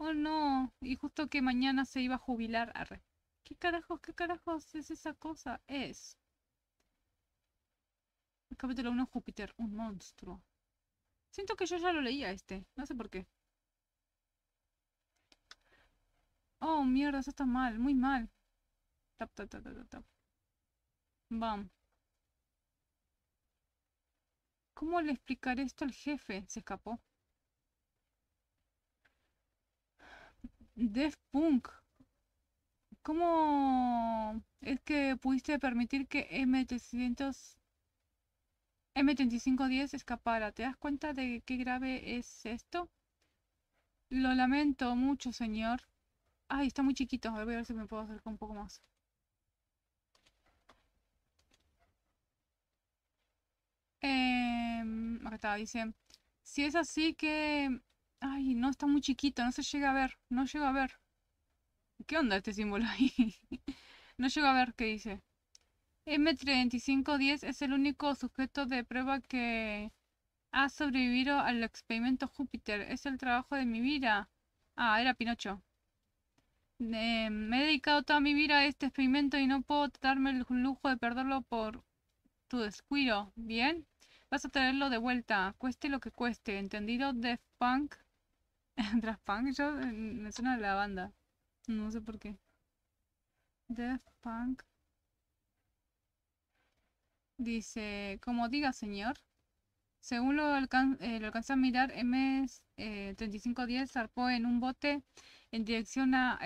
Oh no, y justo que mañana se iba a jubilar. Arre. ¿Qué carajos, qué carajos es esa cosa? Es. El capítulo 1 Júpiter, un monstruo. Siento que yo ya lo leía este, no sé por qué. Oh, mierda, eso está mal, muy mal. Tap, tap, tap, tap, tap. Bam. ¿Cómo le explicaré esto al jefe? Se escapó. Death Punk, ¿cómo es que pudiste permitir que M300 M3510 escapara? ¿Te das cuenta de qué grave es esto? Lo lamento mucho, señor. Ay, está muy chiquito. A ver, voy a ver si me puedo acercar un poco más. Em, acá está, dice. Si es así, que Ay, no, está muy chiquito, no se llega a ver, no llega a ver. ¿Qué onda este símbolo ahí? no llega a ver qué dice. M3510 es el único sujeto de prueba que ha sobrevivido al experimento Júpiter. Es el trabajo de mi vida. Ah, era Pinocho. Eh, me he dedicado toda mi vida a este experimento y no puedo darme el lujo de perderlo por tu descuido. Bien, vas a traerlo de vuelta, cueste lo que cueste. ¿Entendido, Def Punk? Draft Punk, yo mm, me suena la banda. No sé por qué. Daft Punk. Dice, como diga señor, según lo, alcan eh, alcanza a mirar, MS3510 eh, zarpó en un bote en dirección a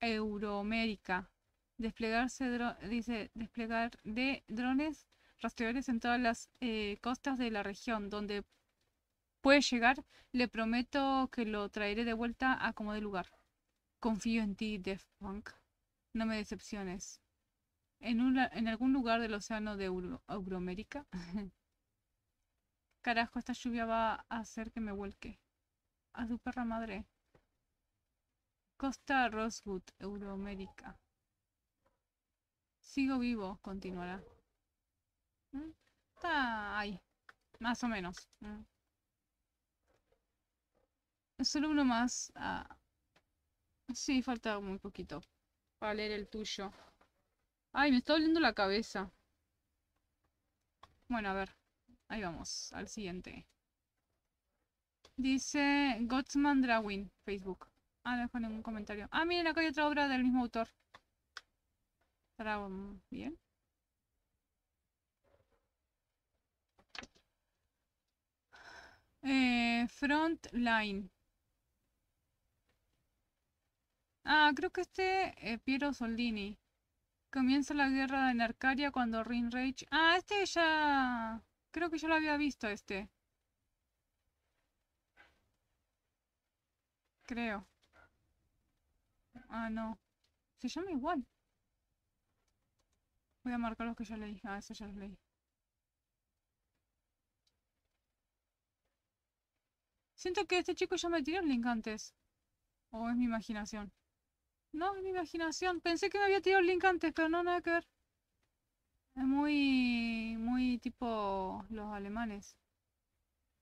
Euromérica. Desplegarse dice, desplegar de drones rastreadores en todas las eh, costas de la región, donde puede llegar, le prometo que lo traeré de vuelta a como de lugar. Confío en ti, Death Punk. No me decepciones. En, en algún lugar del océano de Euroamérica. Carajo, esta lluvia va a hacer que me vuelque. A tu perra madre. Costa Rosewood, Euroamérica. Sigo vivo, continuará. Mm, está ahí, más o menos. Mm. Solo uno más. Ah, sí, falta muy poquito. Para leer el tuyo. Ay, me está doliendo la cabeza. Bueno, a ver. Ahí vamos. Al siguiente. Dice Gotsman Drawing, Facebook. Ah, no dejo ningún comentario. Ah, miren, acá hay otra obra del mismo autor. bien. Eh, Frontline. Ah, creo que este eh, Piero Soldini. Comienza la guerra de Narcaria cuando Ring Rage. Ah, este ya. Creo que yo lo había visto este. Creo. Ah, no. Se llama igual. Voy a marcar los que ya leí. Ah, eso ya los leí. Siento que este chico ya me tiró el link antes. O es mi imaginación. No, mi imaginación. Pensé que me había tirado el link antes, pero no, nada que ver. Es muy, muy tipo los alemanes.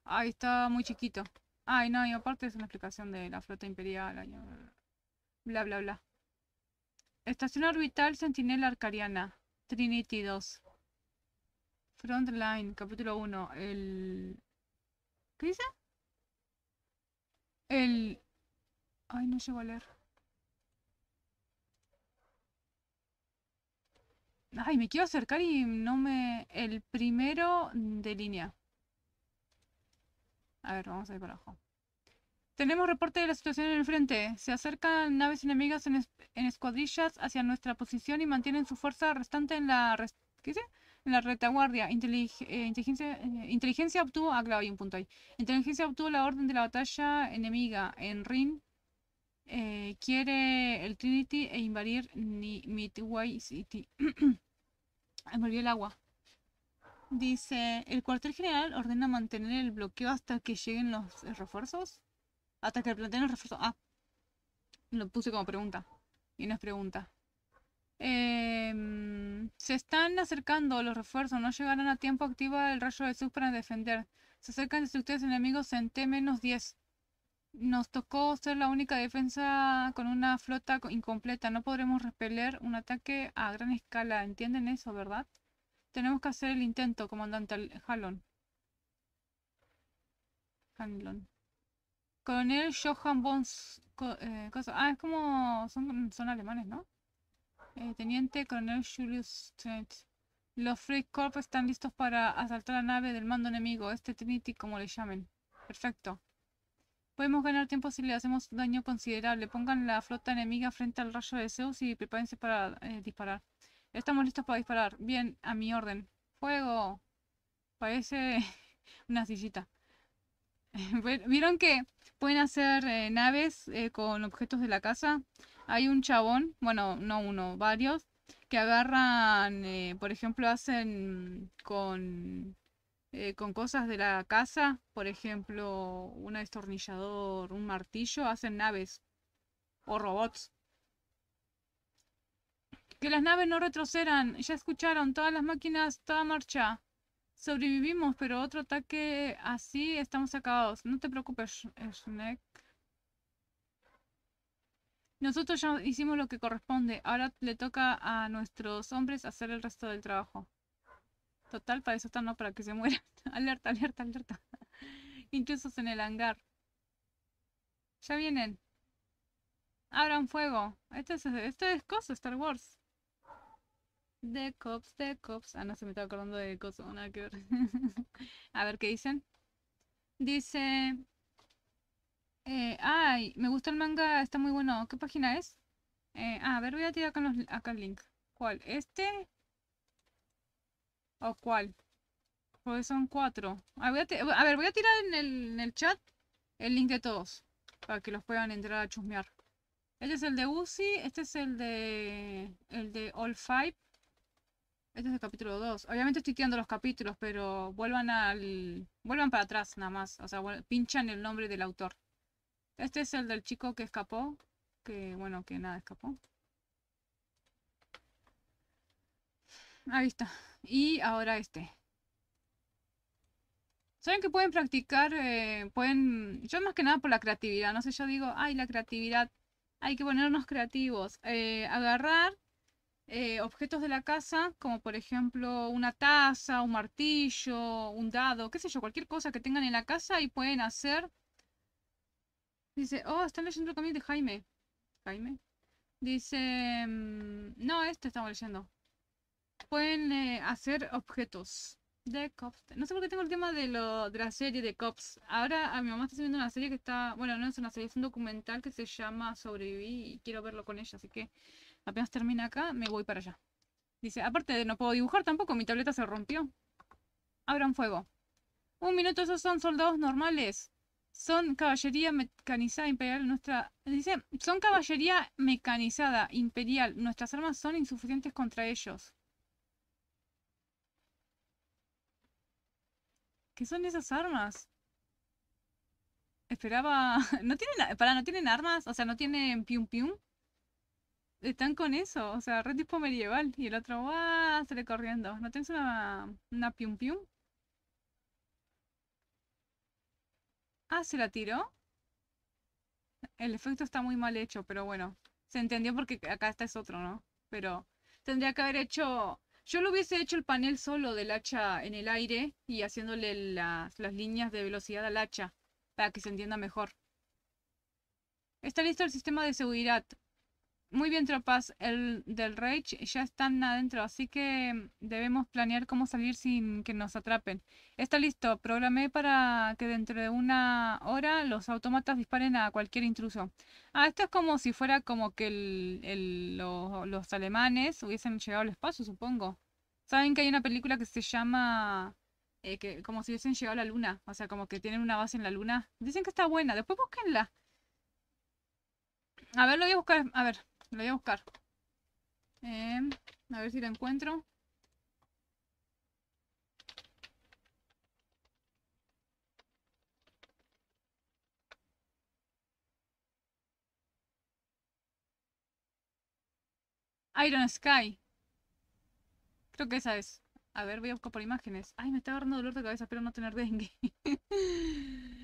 Ahí está muy chiquito. Ay, no, y aparte es una explicación de la flota imperial. Bla, bla, bla. Estación orbital Sentinela Arcariana. Trinity 2. Frontline, capítulo 1. El... ¿Qué dice? El... Ay, no llego a leer. Ay, me quiero acercar y no me... El primero de línea. A ver, vamos a ir para abajo. Tenemos reporte de la situación en el frente. Se acercan naves enemigas en, escuadrillas hacia nuestra posición y mantienen su fuerza restante en la... en la retaguardia. Eh, inteligencia, eh, inteligencia obtuvo. Ah, claro, hay un punto ahí. Inteligencia obtuvo la orden de la batalla enemiga en Rin eh, quiere el Trinity e invadir ni Midway City. Envolvió el agua. Dice, el cuartel general ordena mantener el bloqueo hasta que lleguen los eh, refuerzos. Hasta que planteen los refuerzos. Ah, lo puse como pregunta. Y no es pregunta. Em, se están acercando los refuerzos, no llegarán a tiempo activa el rayo de sus para defender. Se acercan destructores enemigos en T-10. Nos tocó ser la única defensa con una flota incompleta. No podremos repeler un ataque a gran escala. ¿Entienden eso, verdad? Tenemos que hacer el intento, comandante Hallon. Hallon. Coronel Johan Bons... Eh, ah, es como... Son, alemanes, ¿no? Eh, teniente Coronel Julius Los Free Corps están listos para asaltar la nave del mando enemigo, este Trinity como le llamen. Perfecto. Podemos ganar tiempo si le hacemos daño considerable. Pongan la flota enemiga frente al rayo de Zeus y prepárense para eh, disparar. Estamos listos para disparar. Bien, a mi orden. ¡Fuego! Parece una sillita. ¿Vieron que pueden hacer eh, naves eh, con objetos de la casa? Hay un chabón, bueno, no uno, varios, que agarran, por ejemplo, hacen con eh, con cosas de la casa, por ejemplo, un destornillador, un martillo, hacen naves o robots. Que las naves no retrocedan, ya escucharon, todas las máquinas, toda marcha. Sobrevivimos, pero otro ataque así estamos acabados. No te preocupes, Schneck. Eh, Nosotros ya hicimos lo que corresponde. Ahora le toca a nuestros hombres hacer el resto del trabajo. Total, para eso están, no para que se muera alerta, alerta, alerta. incluso en el hangar. Ya vienen. Abran fuego. Esto es, esto es coso, Star Wars. The Cops, The Cops. Ah, no se me estaba acordando de cosa. nada que ver. A ver qué dicen. Dice. Eh, ay, me gusta el manga, está muy bueno. ¿Qué página es? Eh, ah, a ver, voy a tirar acá, acá el link. ¿Cuál? ¿Este? ¿O cuál? Porque son cuatro. Ah, a ver, voy a tirar en el, chat el link de todos. Para que los puedan entrar a chusmear. Este es el de Uzi. Este es el de. El de All Five. Este es el capítulo 2. Obviamente estoy tirando los capítulos, pero vuelvan al. Vuelvan para atrás nada más. O sea, pinchan el nombre del autor. Este es el del chico que escapó. Que bueno, que nada escapó. Ahí está. Y ahora este. Saben que pueden practicar, eh, pueden, yo más que nada por la creatividad, no sé, yo digo, ay, la creatividad, hay que ponernos creativos, eh, agarrar eh, objetos de la casa, como por ejemplo una taza, un martillo, un dado, qué sé yo, cualquier cosa que tengan en la casa y pueden hacer. Dice, oh, están leyendo el camino de Jaime. Jaime. Dice, mm, no, este estamos leyendo pueden eh, hacer objetos de Cops. No sé por qué tengo el tema de, lo, de la serie de Cops. Ahora a mi mamá está viendo una serie que está, bueno, no es una serie, es un documental que se llama Sobreviví y quiero verlo con ella, así que apenas termina acá, me voy para allá. Dice, aparte de no puedo dibujar tampoco, mi tableta se rompió. Abran fuego. Un minuto, esos son soldados normales. Son caballería mecanizada imperial nuestra. Dice, son caballería mecanizada imperial. Nuestras armas son insuficientes contra ellos. ¿Qué son esas armas? Esperaba. ¿No tienen, para, ¿no tienen armas? O sea, ¿no tienen pium pium? Están con eso, o sea, red tipo medieval. Y el otro, ¡ah! Sale corriendo. ¿No tienes una, una pium pium? Ah, se la tiró. El efecto está muy mal hecho, pero bueno. Se entendió porque acá está es otro, ¿no? Pero tendría que haber hecho yo lo hubiese hecho el panel solo del hacha en el aire y haciéndole las, líneas de velocidad al hacha para que se entienda mejor. Está listo el sistema de seguridad. Muy bien, tropas. El del Rage ya están adentro, así que debemos planear cómo salir sin que nos atrapen. Está listo. Programé para que dentro de una hora los autómatas disparen a cualquier intruso. Ah, esto es como si fuera como que los, alemanes hubiesen llegado al espacio, supongo. Saben que hay una película que se llama eh, que, como si hubiesen llegado a la luna. O sea, como que tienen una base en la luna. Dicen que está buena. Después búsquenla. A ver, lo voy a buscar. A ver. Lo voy a buscar. Em, a ver si la encuentro. Iron Sky. Creo que esa es. A ver, voy a buscar por imágenes. Ay, me está agarrando dolor de cabeza, espero no tener dengue.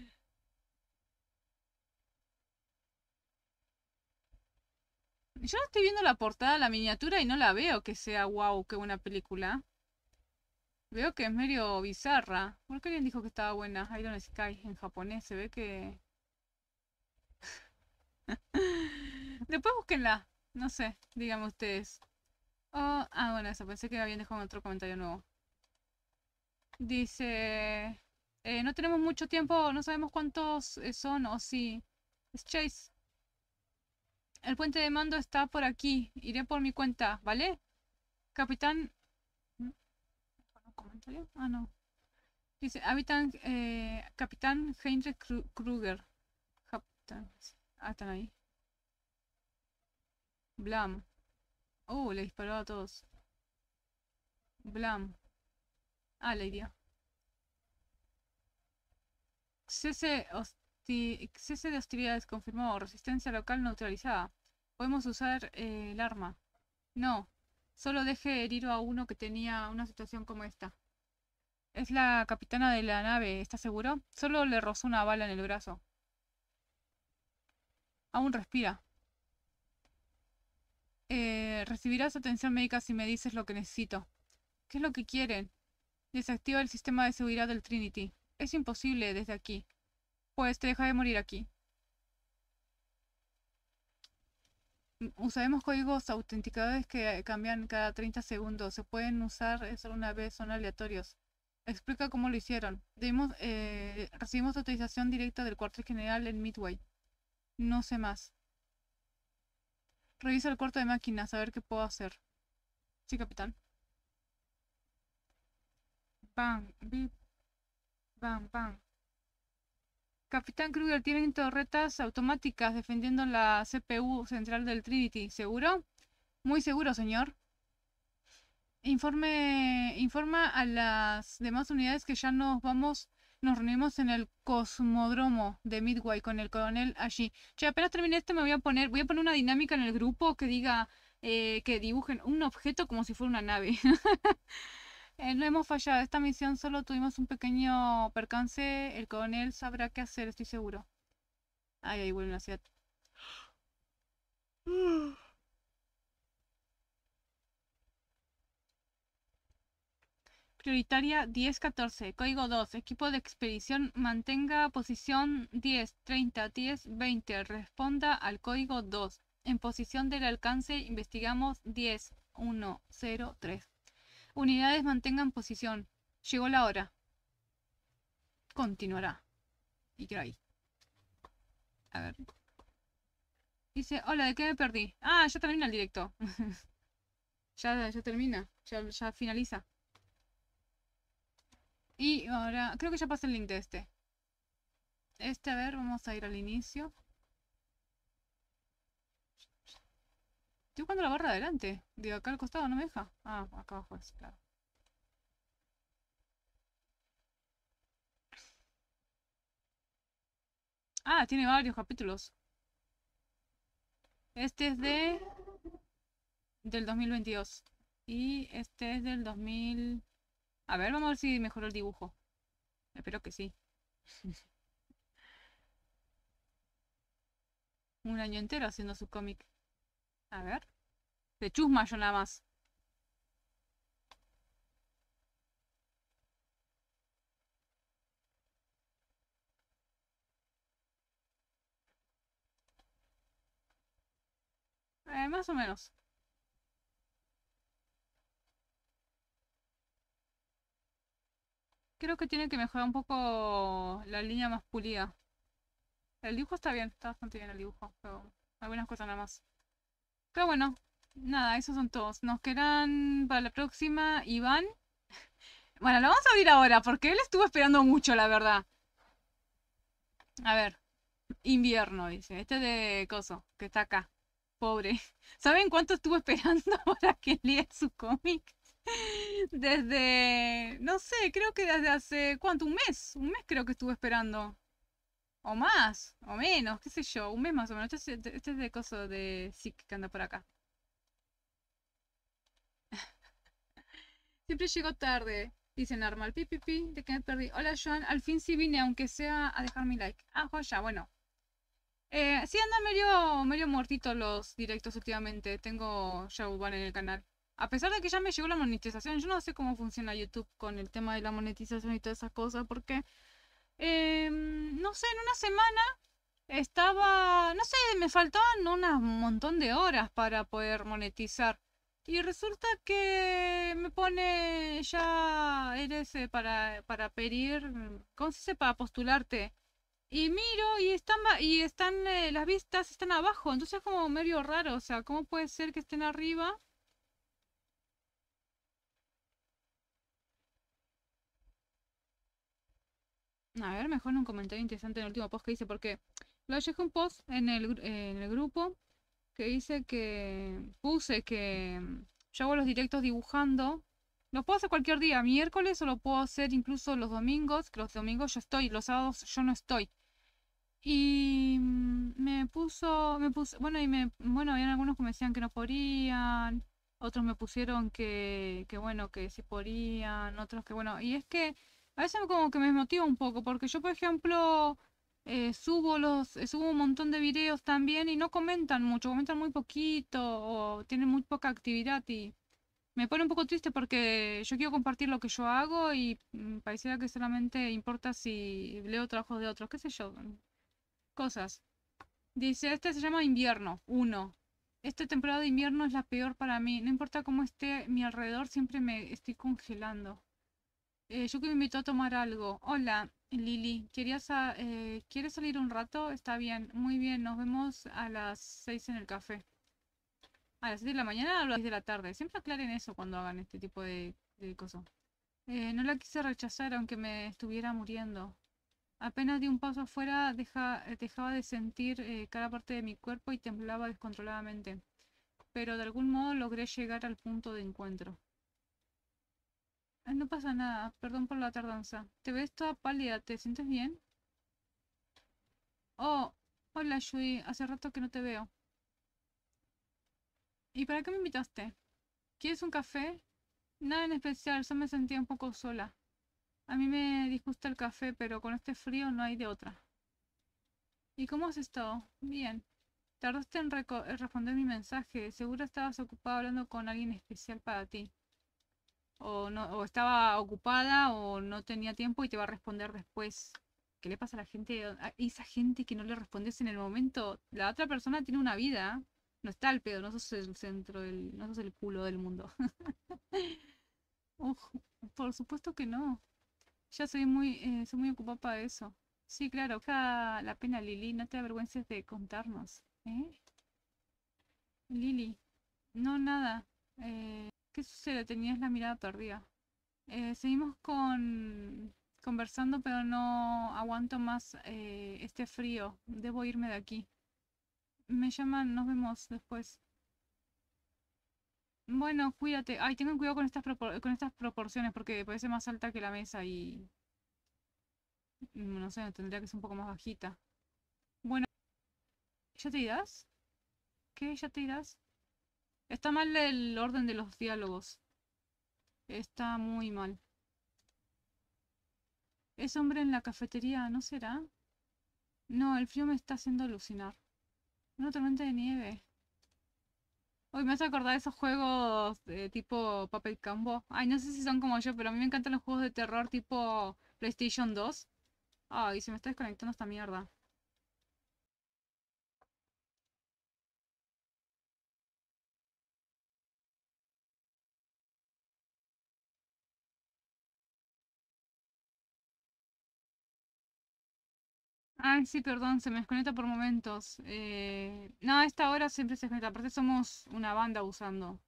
Yo no estoy viendo la portada, la miniatura y no la veo que sea wow, que buena película. Veo que es medio bizarra. ¿Por qué alguien dijo que estaba buena? Iron Sky en japonés, se ve que... Después búsquenla. No sé, díganme ustedes. Oh, ah, bueno, eso. Pensé que habían dejado otro comentario nuevo. Dice... Eh, no tenemos mucho tiempo, no sabemos cuántos eh, son o si... Es Chase. El puente de mando está por aquí. Iré por mi cuenta, ¿vale? Capitán... Ah, no. Dice, habitan eh, Capitán Heinrich Kruger. Ah, están ahí. Blam. Oh, le disparó a todos. Blam. Ah, la idea. Cese, Cese de hostilidades confirmado. Resistencia local neutralizada podemos usar eh, el arma. No, solo deje herir a uno que tenía una situación como esta. Es la capitana de la nave, ¿está seguro? Solo le rozó una bala en el brazo. Aún respira. Eh, recibirás atención médica si me dices lo que necesito. ¿Qué es lo que quieren? Desactiva el sistema de seguridad del Trinity. Es imposible desde aquí. Pues te deja de morir aquí. usaremos códigos autenticadores que cambian cada 30 segundos. Se pueden usar solo una vez, son aleatorios. Explica cómo lo hicieron. Dimos, eh, recibimos autorización directa del cuartel general en Midway. No sé más. Revisa el cuarto de máquinas, a ver qué puedo hacer. Sí, capitán. Bam, bip. Bam, bam. Capitán Kruger, tienen torretas automáticas defendiendo la CPU central del Trinity. ¿Seguro? Muy seguro, señor. Informe, informa a las demás unidades que ya nos vamos, nos reunimos en el cosmodromo de Midway con el coronel allí. Che, apenas termine esto me voy a poner, voy a poner una dinámica en el grupo que diga eh, que dibujen un objeto como si fuera una nave. Eh, no hemos fallado. Esta misión solo tuvimos un pequeño percance. El coronel sabrá qué hacer, estoy seguro. Ay, ahí vuelve una Prioritaria 10-14, código 2, equipo de expedición, mantenga posición 10-30-10-20, responda al código 2. En posición del alcance investigamos 10-1-0-3. Unidades mantengan posición. Llegó la hora. Continuará. Y creo ahí. A ver. Dice, hola, ¿de qué me perdí? Ah, ya termina el directo. ya, ya termina. Ya, ya finaliza. Y ahora, creo que ya pasa el link de este. Este, a ver, vamos a ir al inicio. Estoy jugando la barra adelante. Digo, acá al costado no me deja. Ah, acá abajo es, claro. Ah, tiene varios capítulos. Este es de... Del 2022. Y este es del 2000... A ver, vamos a ver si mejoró el dibujo. Espero que sí. Un año entero haciendo su cómic. A ver. De chusma yo nada más. Eh, más o menos. Creo que tiene que mejorar un poco la línea más pulida. El dibujo está bien, está bastante bien el dibujo, pero algunas cosas nada más. Pero bueno, nada, esos son todos. Nos quedan para la próxima Iván. Bueno, lo vamos a abrir ahora porque él estuvo esperando mucho, la verdad. A ver, invierno, dice. Este de Coso, que está acá. Pobre. ¿Saben cuánto estuvo esperando para que lea su cómic? Desde, no sé, creo que desde hace, ¿cuánto? Un mes. Un mes creo que estuvo esperando. O más, o menos, qué sé yo, un mes más o menos. Este es, de coso de SIC que anda por acá. Siempre llego tarde, dice Normal. Pipipi, de que me perdí. Hola, Joan. Al fin sí vine, aunque sea a dejar mi like. Ah, joya, bueno. Eh, sí, andan medio, medio muertitos los directos últimamente. Tengo Uber en el canal. A pesar de que ya me llegó la monetización, yo no sé cómo funciona YouTube con el tema de la monetización y todas esas cosas, porque Em, no sé, en una semana estaba, no sé, me faltaban un montón de horas para poder monetizar. Y resulta que me pone ya eres eh, para, para pedir, ¿cómo se dice? Para postularte. Y miro y están, y están eh, las vistas están abajo, entonces es como medio raro, o sea, ¿cómo puede ser que estén arriba? A ver, mejor un comentario interesante en el último post que hice, porque lo dejé un post en el, grupo que dice que puse que mm, yo hago los directos dibujando. Los puedo hacer cualquier día, miércoles o lo puedo hacer incluso los domingos, que los domingos yo estoy, los sábados yo no estoy. Y mm, me puso, me puso, bueno, y me, bueno, habían algunos que me decían que no podían, otros me pusieron que, que bueno, que sí podían, otros que bueno, y es que a veces como que me motiva un poco, porque yo, por ejemplo, eh, subo los eh, un montón de videos también y no comentan mucho, comentan muy poquito o tienen muy poca actividad y me pone un poco triste porque yo quiero compartir lo que yo hago y mm, pareciera que solamente importa si leo trabajos de otros, qué sé yo, mm, cosas. Dice, este se llama invierno, uno. Esta temporada de invierno es la peor para mí, no importa cómo esté mi alrededor, siempre me estoy congelando. Eh, Yuki me invitó a tomar algo. Hola, Lili. ¿Querías eh, ¿Quieres salir un rato? Está bien. Muy bien. Nos vemos a las 6 en el café. ¿A las seis de la mañana o a las seis de la tarde? Siempre aclaren eso cuando hagan este tipo de, cosas. Eh, no la quise rechazar aunque me estuviera muriendo. Apenas di un paso afuera, deja, eh, dejaba de sentir cada parte de mi cuerpo y temblaba descontroladamente. Pero de algún modo logré llegar al punto de encuentro. Ah, no pasa nada, perdón por la tardanza. Te ves toda pálida, ¿te sientes bien? Oh, hola Yui, hace rato que no te veo. ¿Y para qué me invitaste? ¿Quieres un café? Nada en especial, solo me sentía un poco sola. A mí me disgusta el café, pero con este frío no hay de otra. ¿Y cómo has estado? Bien. Tardaste en, en responder mi mensaje. Seguro estabas ocupado hablando con alguien especial para ti o, no, estaba ocupada o no tenía tiempo y te va a responder después. ¿Qué le pasa a la gente? esa gente que no le respondes en el momento. La otra persona tiene una vida. No está al pedo, no sos el centro, del, no sos el culo del mundo. por supuesto que no. Ya soy muy, eh, soy muy ocupada para eso. Sí, claro, cada la pena, Lili. No te avergüences de contarnos. ¿eh? Lili, no, nada. Eh, ¿Qué sucede? Tenías la mirada tardía. Eh, seguimos con conversando, pero no aguanto más eh, este frío. Debo irme de aquí. Me llaman, nos vemos después. Bueno, cuídate. Ay, tengan cuidado con estas, con estas proporciones porque puede ser más alta que la mesa y... Mm, no sé, tendría que ser un poco más bajita. Bueno. ¿Ya te irás? ¿Qué? ¿Ya te irás? Está mal el orden de los diálogos. Está muy mal. Es hombre en la cafetería, ¿no será? No, el frío me está haciendo alucinar. Una tormenta de nieve. Hoy me hace acordar de esos juegos de tipo Papel Cambo. Ay, no sé si son como yo, pero a mí me encantan los juegos de terror tipo PlayStation 2. Ay, se me está desconectando esta mierda. Ah, sí, perdón, se me desconecta por momentos. Eh, no, a esta hora siempre se desconecta. Aparte somos una banda usando.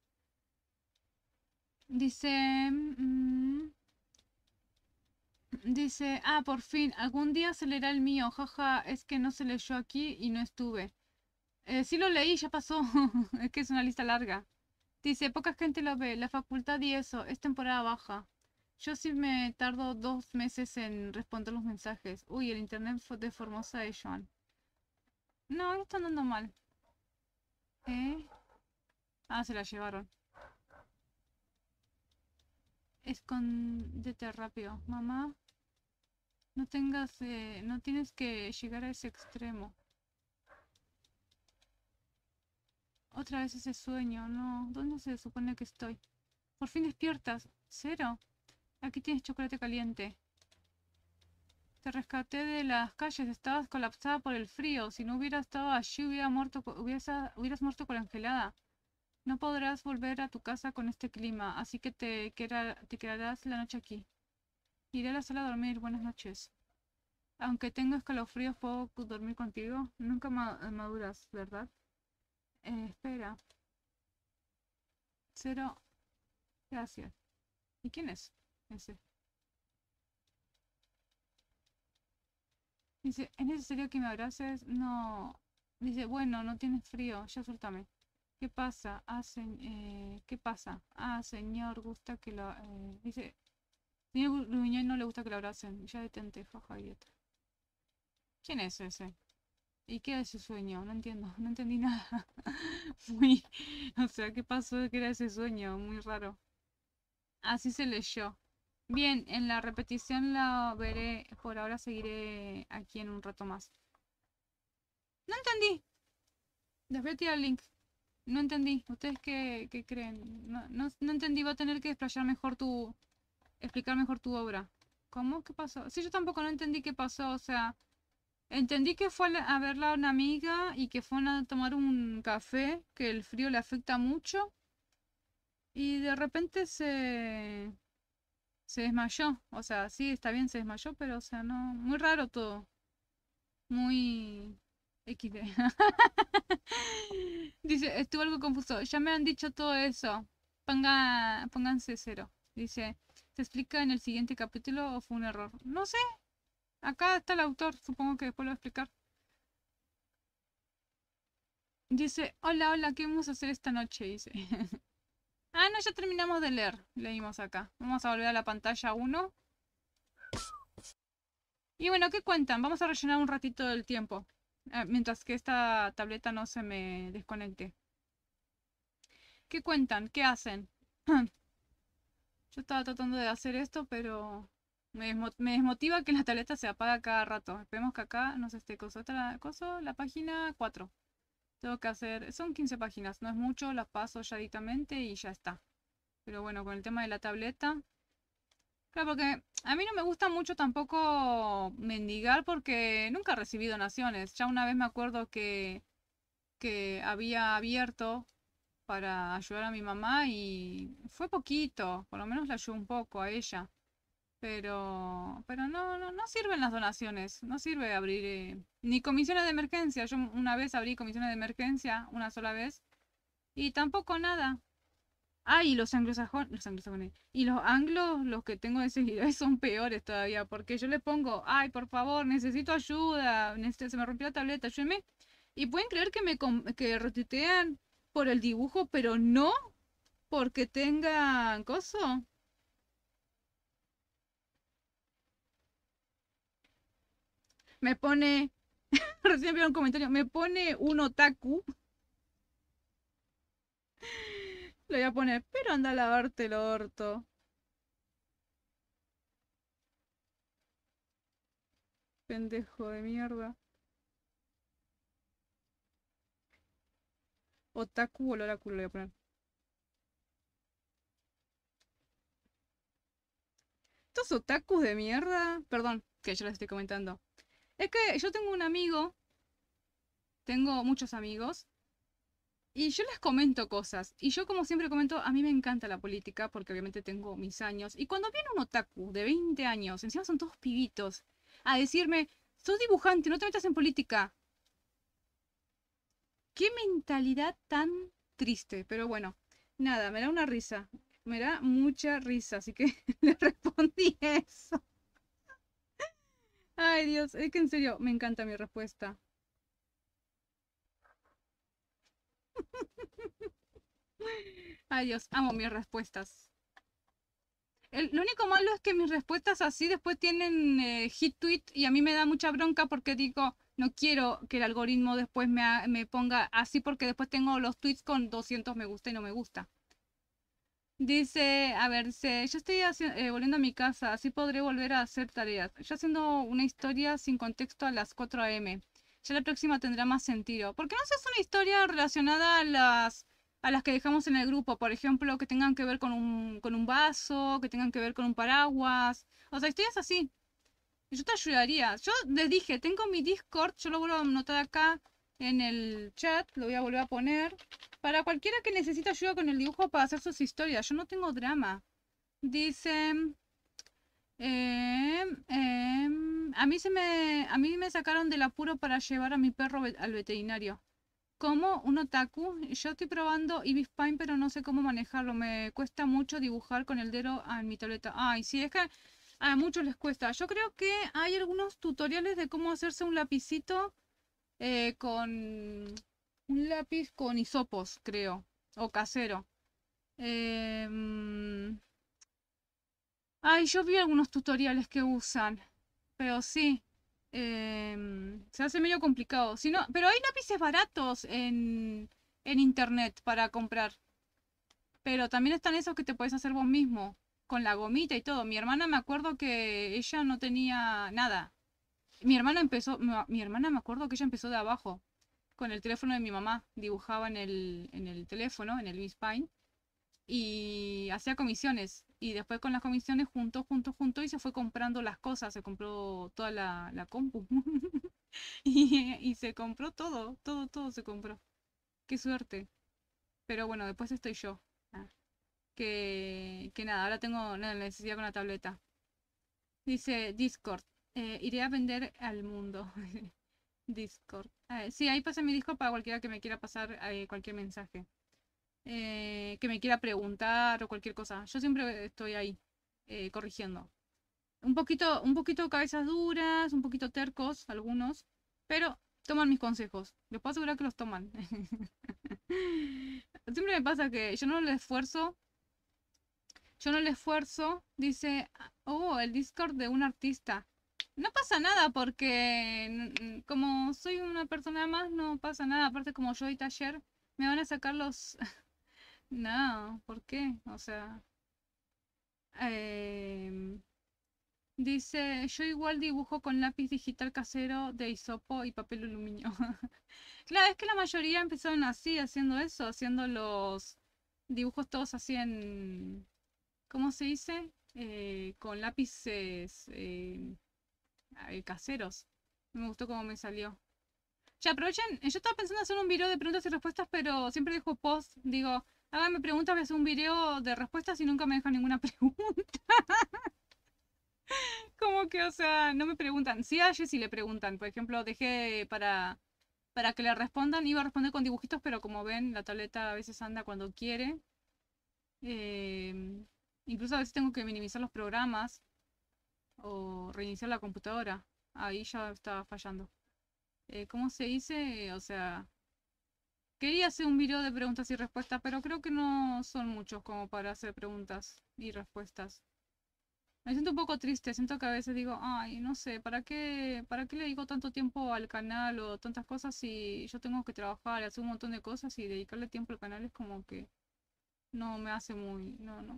Dice... Mm, mm, dice, ah, por fin, algún día se leerá el mío. Jaja, es que no se leyó aquí y no estuve. Eh, sí lo leí, ya pasó. es que es una lista larga. Dice, poca gente lo ve. La facultad y eso. Es temporada baja. Yo sí me tardo dos meses en responder los mensajes. Uy, el internet de Formosa de eh, Joan. No, no está andando mal. ¿Eh? Ah, se la llevaron. Escondete rápido, mamá. No tengas, eh, no tienes que llegar a ese extremo. Otra vez ese sueño, no. ¿Dónde se supone que estoy? Por fin despiertas. Cero. Aquí tienes chocolate caliente. Te rescaté de las calles, estabas colapsada por el frío. Si no hubiera estado allí, Hubieras muerto, hubieras, la muerto No podrás volver a tu casa con este clima, así que te, quedarás la noche aquí. Iré a la sala a dormir. Buenas noches. Aunque tengo escalofríos, ¿puedo dormir contigo? Nunca maduras, ¿verdad? Eh, espera. Cero. Gracias. ¿Y quién es? Ese. Dice, ¿es necesario que me abraces? No. Dice, bueno, no tienes frío, ya suéltame. ¿Qué pasa? Ah, eh, ¿Qué pasa? Ah, señor, gusta que lo... Eh, dice, señor no le gusta que lo abracen. Ya detente, jaja, ¿Quién es ese? ¿Y qué era ese sueño? No entiendo, no entendí nada. O sea, ¿qué pasó? ¿Qué era ese sueño? Muy raro. Así se leyó. Bien, en la repetición la veré, por ahora seguiré aquí en un rato más. No entendí. Les voy a tirar el link. No entendí. ¿Ustedes qué, creen? No, entendí. Va a tener que desplayar mejor tu... Explicar mejor tu obra. ¿Cómo? ¿Qué pasó? Sí, yo tampoco no entendí qué pasó. O sea, entendí que fue a verla a una amiga y que fue a tomar un café, que el frío le afecta mucho. Y de repente se se desmayó. O sea, sí, está bien, se desmayó, pero, o sea, no. Muy raro todo. Muy. XD. dice, estuvo algo confuso. Ya me han dicho todo eso. Ponga, pónganse cero. Dice, ¿se explica en el siguiente capítulo o fue un error? No sé. Acá está el autor, supongo que después lo va a explicar. Dice, hola, hola, ¿qué vamos a hacer esta noche? Dice. Ah, no, ya terminamos de leer. Leímos acá. Vamos a volver a la pantalla 1. Y bueno, ¿qué cuentan? Vamos a rellenar un ratito el tiempo. Eh, mientras que esta tableta no se me desconecte. ¿Qué cuentan? ¿Qué hacen? Yo estaba tratando de hacer esto, pero me, desmotiva que la tableta se apaga cada rato. Esperemos que acá no se esté coso otra cosa, la página 4. Tengo que hacer, son 15 páginas, no es mucho, las paso ya directamente y ya está. Pero bueno, con el tema de la tableta. Claro, porque a mí no me gusta mucho tampoco mendigar porque nunca he recibido donaciones. Ya una vez me acuerdo que, que había abierto para ayudar a mi mamá y fue poquito, por lo menos la ayudó un poco a ella. Pero, pero no, no, sirven las donaciones, no sirve abrir eh, ni comisiones de emergencia. Yo una vez abrí comisiones de emergencia, una sola vez, y tampoco nada. Ah, y los anglosajones, los anglosajones, y los anglos, los que tengo de seguidores, son peores todavía, porque yo les pongo, ay, por favor, necesito ayuda, se me rompió la tableta, ayúdeme. Y pueden creer que me que retuitean por el dibujo, pero no porque tengan coso, Me pone. Recién vi un comentario. Me pone un otaku. Le voy a poner, pero anda a lavarte el orto. Pendejo de mierda. Otaku o loraku culo le voy a poner. Estos otakus de mierda. Perdón, que yo les estoy comentando. Es que yo tengo un amigo, tengo muchos amigos, y yo les comento cosas. Y yo, como siempre comento, a mí me encanta la política porque obviamente tengo mis años. Y cuando viene un otaku de 20 años, encima son todos pibitos, a decirme, sos dibujante, no te metas en política. Qué mentalidad tan triste. Pero bueno, nada, me da una risa. Me da mucha risa, así que le respondí eso. Ay, Dios, es que en serio, me encanta mi respuesta. Ay, Dios, amo mis respuestas. El, lo único malo es que mis respuestas así después tienen eh, hit tweet y a mí me da mucha bronca porque digo, no quiero que el algoritmo después me, me ponga así porque después tengo los tweets con 200 me gusta y no me gusta. Dice, a ver, dice, yo estoy eh, volviendo a mi casa, así podré volver a hacer tareas. Yo haciendo una historia sin contexto a las 4 a.m. Ya la próxima tendrá más sentido. Porque no es una historia relacionada a las, a las que dejamos en el grupo, por ejemplo, que tengan que ver con un, con un vaso, que tengan que ver con un paraguas. O sea, historias así. Yo te ayudaría. Yo les dije, tengo mi Discord, yo lo vuelvo a anotar acá en el chat, lo voy a volver a poner. Para cualquiera que necesite ayuda con el dibujo para hacer sus historias, yo no tengo drama. Dice. Em, em, a mí se me. A mí me sacaron del apuro para llevar a mi perro al veterinario. Como un otaku, yo estoy probando Ibis pero no sé cómo manejarlo. Me cuesta mucho dibujar con el dedo en mi tableta. Ay, sí, es que a muchos les cuesta. Yo creo que hay algunos tutoriales de cómo hacerse un lapicito eh, con un lápiz con isopos creo, o casero. Em, ay, yo vi algunos tutoriales que usan, pero sí, em, se hace medio complicado. Si pero hay lápices baratos en, en internet para comprar. Pero también están esos que te puedes hacer vos mismo, con la gomita y todo. Mi hermana me acuerdo que ella no tenía nada. Mi hermana empezó, mi hermana me acuerdo que ella empezó de abajo, con el teléfono de mi mamá. Dibujaba en el, teléfono, en el Bispine, y hacía comisiones. Y después con las comisiones junto, junto, junto y se fue comprando las cosas. Se compró toda la, la compu. y, se compró todo, todo, todo se compró. Qué suerte. Pero bueno, después estoy yo. Ah. Que, nada, ahora tengo la necesidad con la tableta. Dice Discord, eh, iré a vender al mundo. Discord. Ah, sí, ahí pasé mi Discord para cualquiera que me quiera pasar eh, cualquier mensaje. Eh, que me quiera preguntar o cualquier cosa. Yo siempre estoy ahí eh, corrigiendo. Un poquito, un poquito cabezas duras, un poquito tercos algunos, pero toman mis consejos. Les puedo asegurar que los toman. siempre me pasa que yo no le esfuerzo. Yo no le esfuerzo. Dice, ah, oh, el Discord de un artista. No pasa nada porque mm, mm, como soy una persona más, no pasa nada. Aparte como yo y taller, me van a sacar los... no, ¿por qué? O sea... Em, dice, yo igual dibujo con lápiz digital casero de isopo y papel aluminio. claro, es que la mayoría empezaron así, haciendo eso, haciendo los dibujos todos así en... ¿Cómo se dice? Eh, con lápices... Em, caseros. me gustó cómo me salió. Ya aprovechen, eh, yo estaba pensando hacer un video de preguntas y respuestas, pero siempre dejo post, digo, háganme preguntas, voy a hacer un video de respuestas y nunca me dejan ninguna pregunta. Como que, o sea, no me preguntan. si a si le preguntan. Por ejemplo, dejé para, para que le respondan. Iba a responder con dibujitos, pero como ven, la tableta a veces anda cuando quiere. Eh, incluso a veces tengo que minimizar los programas o reiniciar la computadora. Ahí ya estaba fallando. Eh, ¿Cómo se dice? O sea, quería hacer un video de preguntas y respuestas, pero creo que no son muchos como para hacer preguntas y respuestas. Me siento un poco triste, siento que a veces digo, ay, no sé, ¿para qué, ¿para qué le digo tanto tiempo al canal o tantas cosas si yo tengo que trabajar, hacer un montón de cosas y dedicarle tiempo al canal es como que no me hace muy, no, no,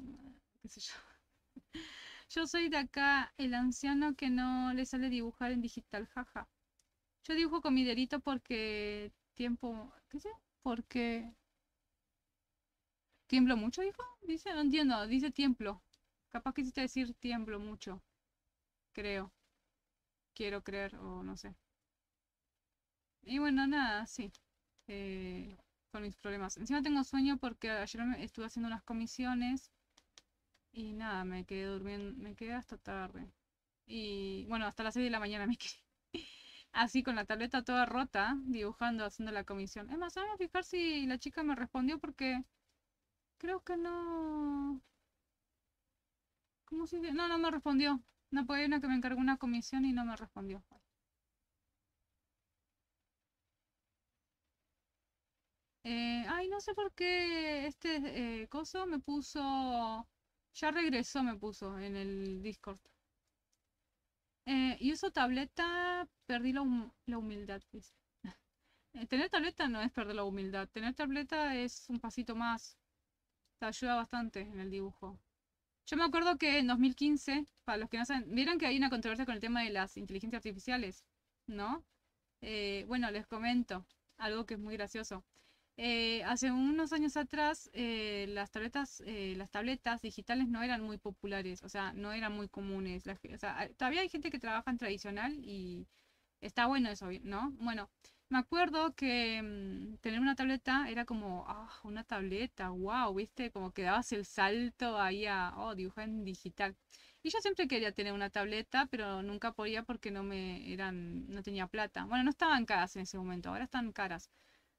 Yo soy de acá, el anciano que no le sale dibujar en digital, jaja. Yo dibujo con mi dedito porque tiempo, ¿qué sé? Porque tiemblo mucho, hijo? Dice, no entiendo, dice tiemblo. Capaz quisiste decir tiemblo mucho. Creo. Quiero creer o no sé. Y bueno, nada, sí. Eh, con mis problemas. Encima tengo sueño porque ayer estuve haciendo unas comisiones y nada, me quedé durmiendo, me quedé hasta tarde. Y bueno, hasta las 6 de la mañana me quedé. Así con la tableta toda rota, dibujando, haciendo la comisión. Es más, vamos a fijar si la chica me respondió porque creo que no... ¿Cómo si... No, no me respondió. No, puede una que me encargó una comisión y no me respondió. Eh, ay, no sé por qué este eh, coso me puso ya regresó, me puso en el Discord. Eh, y uso tableta, perdí la, humildad. Eh, tener tableta no es perder la humildad. Tener tableta es un pasito más. Te ayuda bastante en el dibujo. Yo me acuerdo que en 2015, para los que no saben, vieron que hay una controversia con el tema de las inteligencias artificiales, ¿no? Eh, bueno, les comento algo que es muy gracioso. Eh, hace unos años atrás eh, las tabletas eh, las tabletas digitales no eran muy populares, o sea, no eran muy comunes. todavía hay gente que trabaja en tradicional y está bueno eso, ¿no? Bueno, me acuerdo que mm, tener una tableta era como, ah, una tableta, wow, viste, como que dabas el salto ahí a, oh, dibujar en digital. Y yo siempre quería tener una tableta, pero nunca podía porque no me eran, no tenía plata. Bueno, no estaban caras en ese momento, ahora están caras.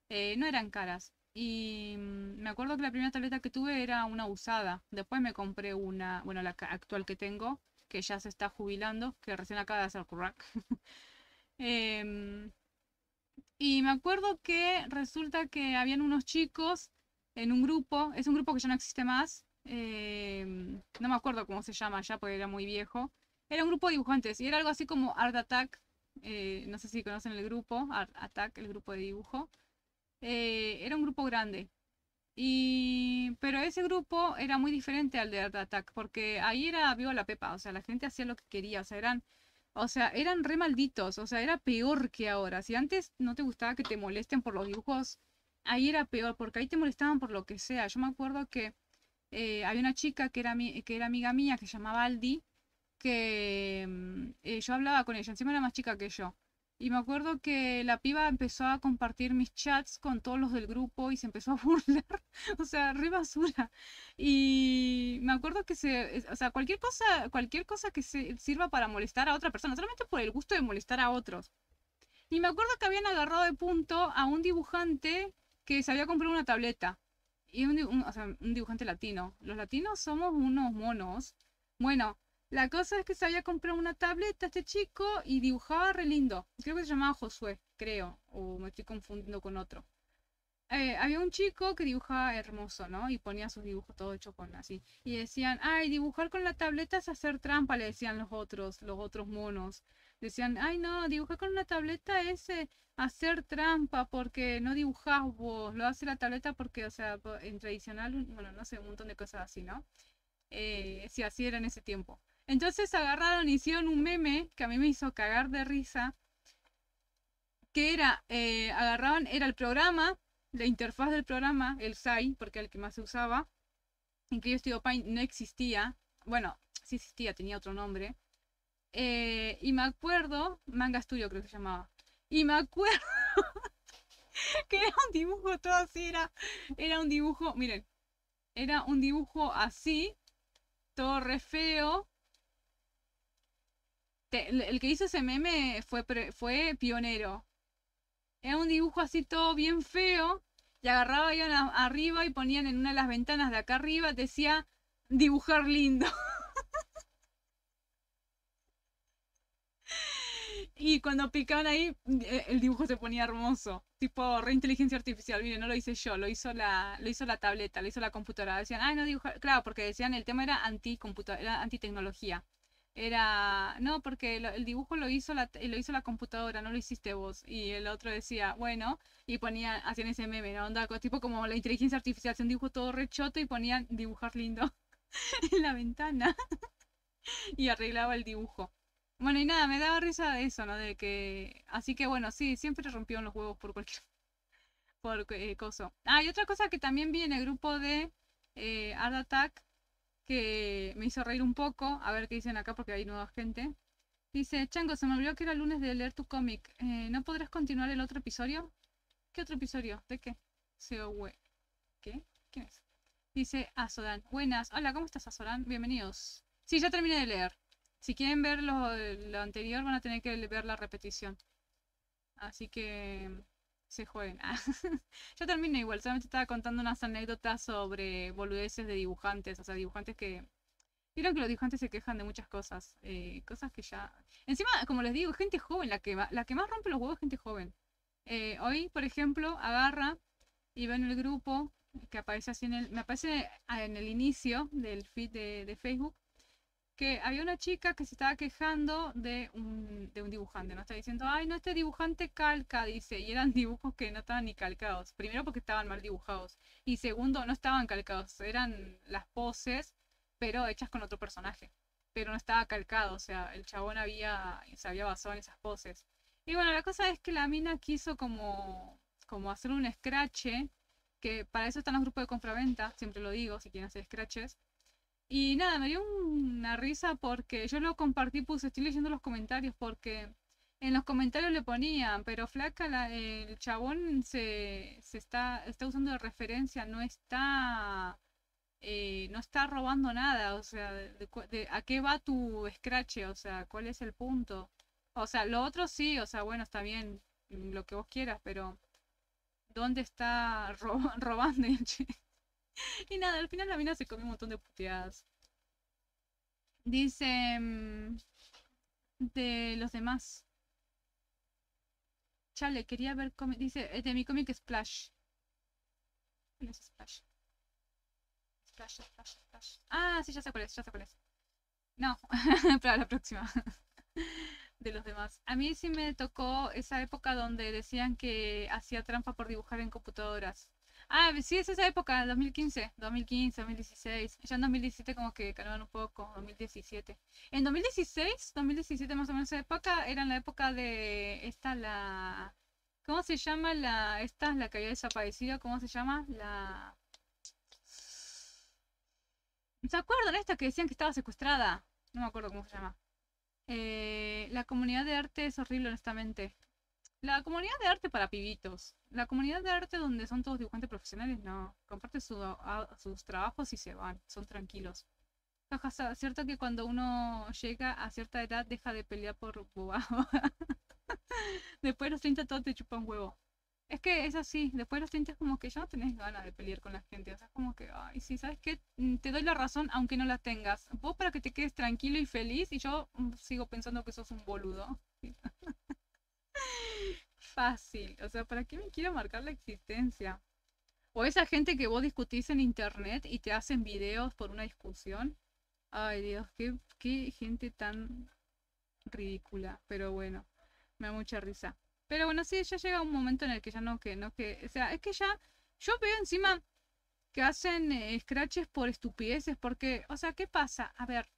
Eh, no eran caras. Y mm, me acuerdo que la primera tableta que tuve era una usada. Después me compré una, bueno, la actual que tengo, que ya se está jubilando, que recién acaba de hacer crack. Em, y me acuerdo que resulta que habían unos chicos en un grupo, es un grupo que ya no existe más, em, no me acuerdo cómo se llama ya porque era muy viejo, era un grupo de dibujantes y era algo así como Art Attack, eh, no sé si conocen el grupo, Art Attack, el grupo de dibujo. Eh, era un grupo grande. Y, pero ese grupo era muy diferente al de Art Attack, porque ahí era viva la pepa, o sea, la gente hacía lo que quería, o sea, eran, o sea, eran re malditos, o sea, era peor que ahora. Si antes no te gustaba que te molesten por los dibujos, ahí era peor, porque ahí te molestaban por lo que sea. Yo me acuerdo que eh, había una chica que era, que era amiga mía, que se llamaba Aldi, que mm, eh, yo hablaba con ella, encima era más chica que yo. Y me acuerdo que la piba empezó a compartir mis chats con todos los del grupo y se empezó a burlar, o sea, re basura. Y me acuerdo que se, o sea, cualquier cosa, cualquier cosa que se, sirva para molestar a otra persona, solamente por el gusto de molestar a otros. Y me acuerdo que habían agarrado de punto a un dibujante que se había comprado una tableta. Y un, o sea, un dibujante latino. Los latinos somos unos monos. Bueno, la cosa es que se había comprado una tableta este chico y dibujaba re lindo. Creo que se llamaba Josué, creo, o me estoy confundiendo con otro. Eh, había un chico que dibujaba hermoso, ¿no? Y ponía sus dibujos todo hecho con así. Y decían, ay, dibujar con la tableta es hacer trampa, le decían los otros, los otros monos. Decían, ay, no, dibujar con una tableta es eh, hacer trampa porque no dibujás vos, lo hace la tableta porque, o sea, en tradicional, bueno, no sé, un montón de cosas así, ¿no? Eh, si así era en ese tiempo. Entonces agarraron y hicieron un meme que a mí me hizo cagar de risa, que era, eh, agarraban, era el programa, la interfaz del programa, el SAI, porque era el que más se usaba, en que yo Paint no existía, bueno, sí existía, tenía otro nombre, eh, y me acuerdo, Manga Studio creo que se llamaba, y me acuerdo que era un dibujo todo así, era, era un dibujo, miren, era un dibujo así, todo re feo, el que hizo ese meme fue, pionero. Era un dibujo así todo bien feo. Y agarraba, ahí arriba y ponían en una de las ventanas de acá arriba, decía dibujar lindo. y cuando picaban ahí, eh, el dibujo se ponía hermoso. Tipo reinteligencia artificial. Mire, no lo hice yo, lo hizo la, lo hizo la tableta, lo hizo la computadora. Decían, ay, no dibujar. Claro, porque decían el tema era anti era anti tecnología era, no, porque el dibujo lo hizo, la, lo hizo la computadora, no lo hiciste vos. Y el otro decía, bueno, y ponía, hacían ese meme, ¿no? tipo como la inteligencia artificial, hacía un dibujo todo rechoto y ponían dibujar lindo en la ventana y arreglaba el dibujo. Bueno, y nada, me daba risa de eso, ¿no? De que, así que bueno, sí, siempre rompieron los huevos por cualquier por eh, cosa. Ah, y otra cosa que también vi en el grupo de eh, Art Attack que me hizo reír un poco, a ver qué dicen acá porque hay nueva gente. Dice, Chango, se me olvidó que era lunes de leer tu cómic. Eh, ¿No podrás continuar el otro episodio? ¿Qué otro episodio? ¿De qué? E. ¿Qué? ¿Quién es? Dice Azodan. Buenas. Hola, ¿cómo estás, Azodan? Bienvenidos. Sí, ya terminé de leer. Si quieren ver lo anterior, van a tener que ver la repetición. Así que se juega ah, Yo termino igual, solamente estaba contando unas anécdotas sobre boludeces de dibujantes, o sea, dibujantes que... Vieron que los dibujantes se quejan de muchas cosas, eh, cosas que ya... Encima, como les digo, gente joven, la que, la que más rompe los huevos es gente joven. Eh, hoy, por ejemplo, agarra y ve en el grupo que aparece así en el... Me aparece en el inicio del feed de Facebook que había una chica que se estaba quejando de un, de un dibujante, ¿no? Estaba diciendo, ay, no, este dibujante calca, dice, y eran dibujos que no estaban ni calcados. Primero porque estaban mal dibujados y segundo, no estaban calcados, eran las poses, pero hechas con otro personaje. Pero no estaba calcado, o sea, el chabón había, se había basado en esas poses. Y bueno, la cosa es que la mina quiso como, como hacer un scratch, que para eso están los grupos de compraventa, siempre lo digo, si quieren hacer scratches y nada, me dio una risa porque yo lo compartí, puse, estoy leyendo los comentarios porque en los comentarios le ponían, pero flaca, el chabón se, se está, está usando de referencia, no está, eh, no está robando nada, o sea, ¿a qué va tu scratch? O sea, ¿cuál es el punto? O sea, lo otro sí, o sea, bueno, está bien, lo que vos quieras, pero ¿dónde está rob robando? Y nada, al final la mina se comió un montón de puteadas. Dice. Mm, de los demás. Chale, quería ver. Dice, eh, de mi cómic Splash. ¿Cuál es Splash? Splash, Splash, Splash. Ah, sí, ya sé cuál es, ya sé cuál es. No, para la próxima. de los demás. A mí sí me tocó esa época donde decían que hacía trampa por dibujar en computadoras. Ah, pues sí, es esa época, 2015, 2015, 2016. Ya en 2017 como que cargaban un poco, 2017. En 2016, 2017 más o menos esa época, era la época de esta, la... ¿Cómo se llama la... esta, la que había desaparecido? ¿Cómo se llama? La... ¿Se acuerdan esta que decían que estaba secuestrada? No me acuerdo cómo se llama. Eh, la comunidad de arte es horrible, honestamente. La comunidad de arte para pibitos. La comunidad de arte donde son todos dibujantes profesionales, no. Comparten sus trabajos y se van. Son tranquilos. Jaja, cierto que cuando uno llega a cierta edad deja de pelear por bobado. después de los 30 todos te chupan huevo. Es que es así, después de los 30 es como que ya no tenés ganas de pelear con la gente. O sea, es como que, ay, sí, ¿sabes qué? Mm, te doy la razón aunque no la tengas. Vos para que te quedes tranquilo y feliz y yo mm, sigo pensando que sos un boludo. fácil. O sea, ¿para qué me quiero marcar la existencia? O esa gente que vos discutís en internet y te hacen videos por una discusión. Ay, Dios, qué, qué gente tan ridícula. Pero bueno, me da mucha risa. Pero bueno, sí, ya llega un momento en el que ya no, que no, que. O sea, es que ya. Yo veo encima que hacen eh, scratches por estupideces, porque. O sea, ¿qué pasa? A ver.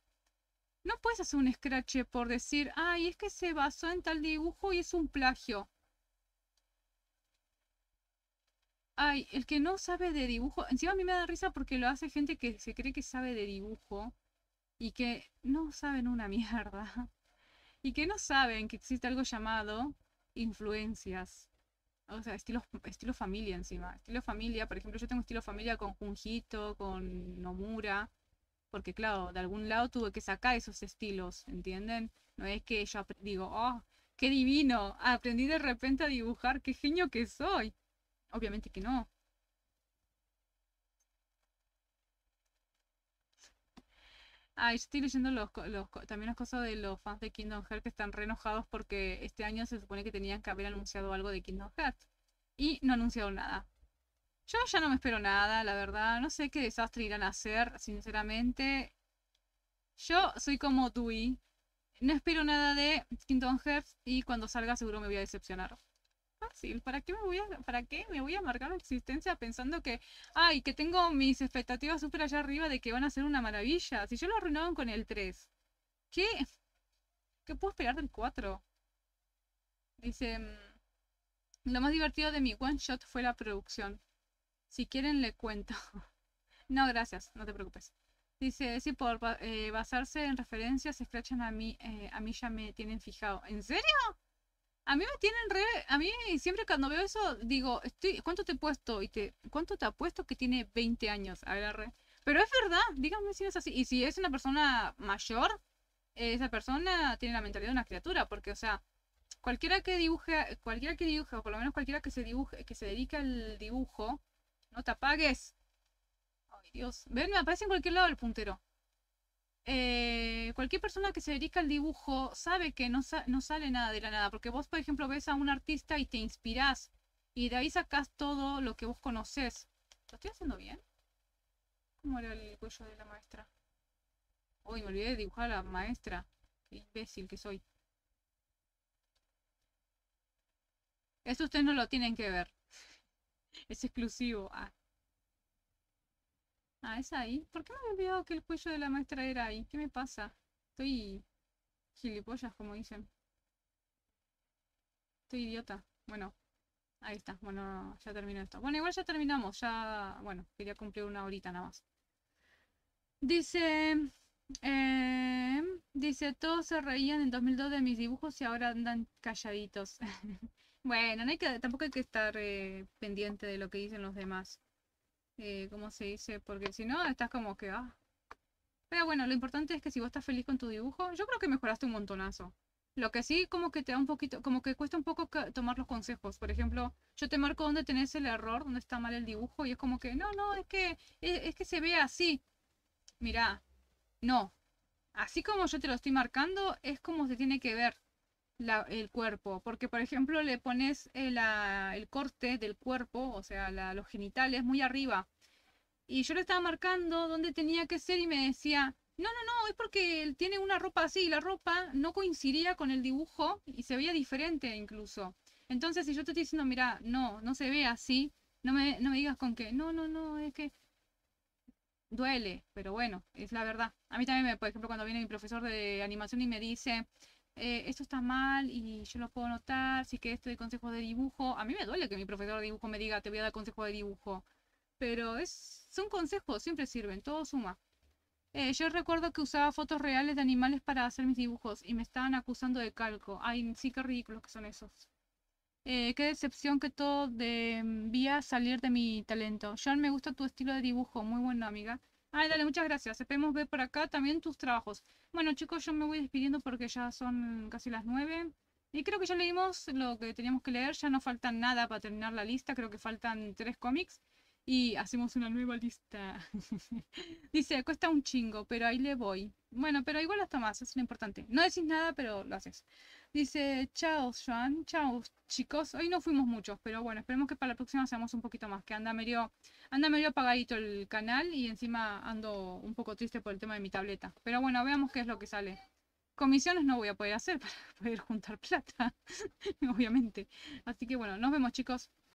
No puedes hacer un scratch por decir, ay, es que se basó en tal dibujo y es un plagio. ay, el que no sabe de dibujo, encima a mí me da risa porque lo hace gente que se cree que sabe de dibujo y que no saben una mierda. Y que no saben que existe algo llamado influencias. O sea, estilo, estilo familia encima. Estilo familia, por ejemplo, yo tengo estilo familia con Junjito, con Nomura. Porque claro, de algún lado tuve que sacar esos estilos, ¿entienden? No es que yo digo, oh, qué divino, aprendí de repente a dibujar, qué genio que soy. Obviamente que no. Ah, estoy leyendo los, también las cosas de los fans de Kingdom Hearts que están re enojados porque este año se supone que tenían que haber anunciado algo de Kingdom Hearts. Y no han anunciado nada. Yo ya no me espero nada, la verdad. No sé qué desastre irán a hacer, sinceramente. Yo soy como Dewey. No espero nada de Kingdom Hearts y cuando salga seguro me voy a decepcionar. ¿Para qué me voy a, para qué me voy a marcar la existencia pensando que, ay, que tengo mis expectativas súper allá arriba de que van a ser una maravilla? Si yo lo arruinaban con el 3, ¿qué? ¿Qué puedo esperar del 4? Dice, mm, lo más divertido de mi one shot fue la producción. Si quieren le cuento. no, gracias, no te preocupes. Dice, si por eh, basarse en referencias se a mí, eh, a mí ya me tienen fijado. ¿En serio? A mí me tienen re, a mí siempre cuando veo eso digo, estoy, ¿cuánto te he puesto? Y te, ¿cuánto te ha puesto que tiene 20 años? re. Pero es verdad, díganme si es así. Y si es una persona mayor, esa persona tiene la mentalidad de una criatura, porque, o sea, cualquiera que dibuje, cualquiera que dibuje, o por lo menos cualquiera que se dibuje, que se dedica al dibujo, no te apagues. Ay, Dios. Ven, me aparece en cualquier lado el puntero. Eh, cualquier persona que se dedica al dibujo sabe que no, sale nada de la nada, porque vos, por ejemplo, ves a un artista y te inspirás y de ahí sacas todo lo que vos conoces ¿Lo estoy haciendo bien? ¿Cómo era el cuello de la maestra? Uy, me olvidé de dibujar a la maestra. Qué imbécil que soy. Eso ustedes no lo tienen que ver. Es exclusivo. Ah. Ah, es ahí. ¿Por qué me había olvidado que el cuello de la maestra era ahí? ¿Qué me pasa? Estoy gilipollas, como dicen. Estoy idiota. Bueno, ahí está. Bueno, ya terminó esto. Bueno, igual ya terminamos. Ya, bueno, quería cumplir una horita nada más. Dice... Em, dice, todos se reían en 2002 de mis dibujos y ahora andan calladitos. bueno, que, tampoco hay que estar eh, pendiente de lo que dicen los demás. Eh, ¿cómo se dice? Porque si no, estás como que, ah. Pero bueno, lo importante es que si vos estás feliz con tu dibujo, yo creo que mejoraste un montonazo. Lo que sí, como que te da un poquito, como que cuesta un poco tomar los consejos. Por ejemplo, yo te marco donde tenés el error, dónde está mal el dibujo, y es como que, no, no, es que, es, es que se ve así. Mirá, no. Así como yo te lo estoy marcando, es como se tiene que ver el cuerpo, porque por ejemplo le pones eh, el, corte del cuerpo, o sea, los genitales muy arriba. Y yo le estaba marcando dónde tenía que ser y me decía, no, no, no, es porque él tiene una ropa así, y la ropa no coincidía con el dibujo y se veía diferente incluso. Entonces, si yo te estoy diciendo, mira, no, no se ve así, no me, no me digas con que, no, no, no, es que duele, pero bueno, es la verdad. A mí también, me, por ejemplo, cuando viene mi profesor de animación y me dice, eh, esto está mal y yo lo puedo notar, si que esto de consejos de dibujo, a mí me duele que mi profesor de dibujo me diga, te voy a dar consejo de dibujo, pero es, son consejos, siempre sirven, todo suma. Eh, yo recuerdo que usaba fotos reales de animales para hacer mis dibujos y me estaban acusando de calco. Ay, sí, qué ridículos que son esos. Eh, qué decepción que todo debía salir de mi talento. John, me gusta tu estilo de dibujo. Muy bueno, amiga. Ay, dale, muchas gracias. Esperemos ver por acá también tus trabajos. Bueno, chicos, yo me voy despidiendo porque ya son casi las nueve Y creo que ya leímos lo que teníamos que leer. Ya no falta nada para terminar la lista. Creo que faltan tres cómics. Y hacemos una nueva lista. Dice, cuesta un chingo, pero ahí le voy. Bueno, pero igual las más, es lo importante. No decís nada, pero lo haces. Dice, chao, Joan, chao, chicos. Hoy no fuimos muchos, pero bueno, esperemos que para la próxima seamos un poquito más, que anda medio, anda medio apagadito el canal y encima ando un poco triste por el tema de mi tableta. Pero bueno, veamos qué es lo que sale. Comisiones no voy a poder hacer para poder juntar plata, obviamente. Así que bueno, nos vemos chicos.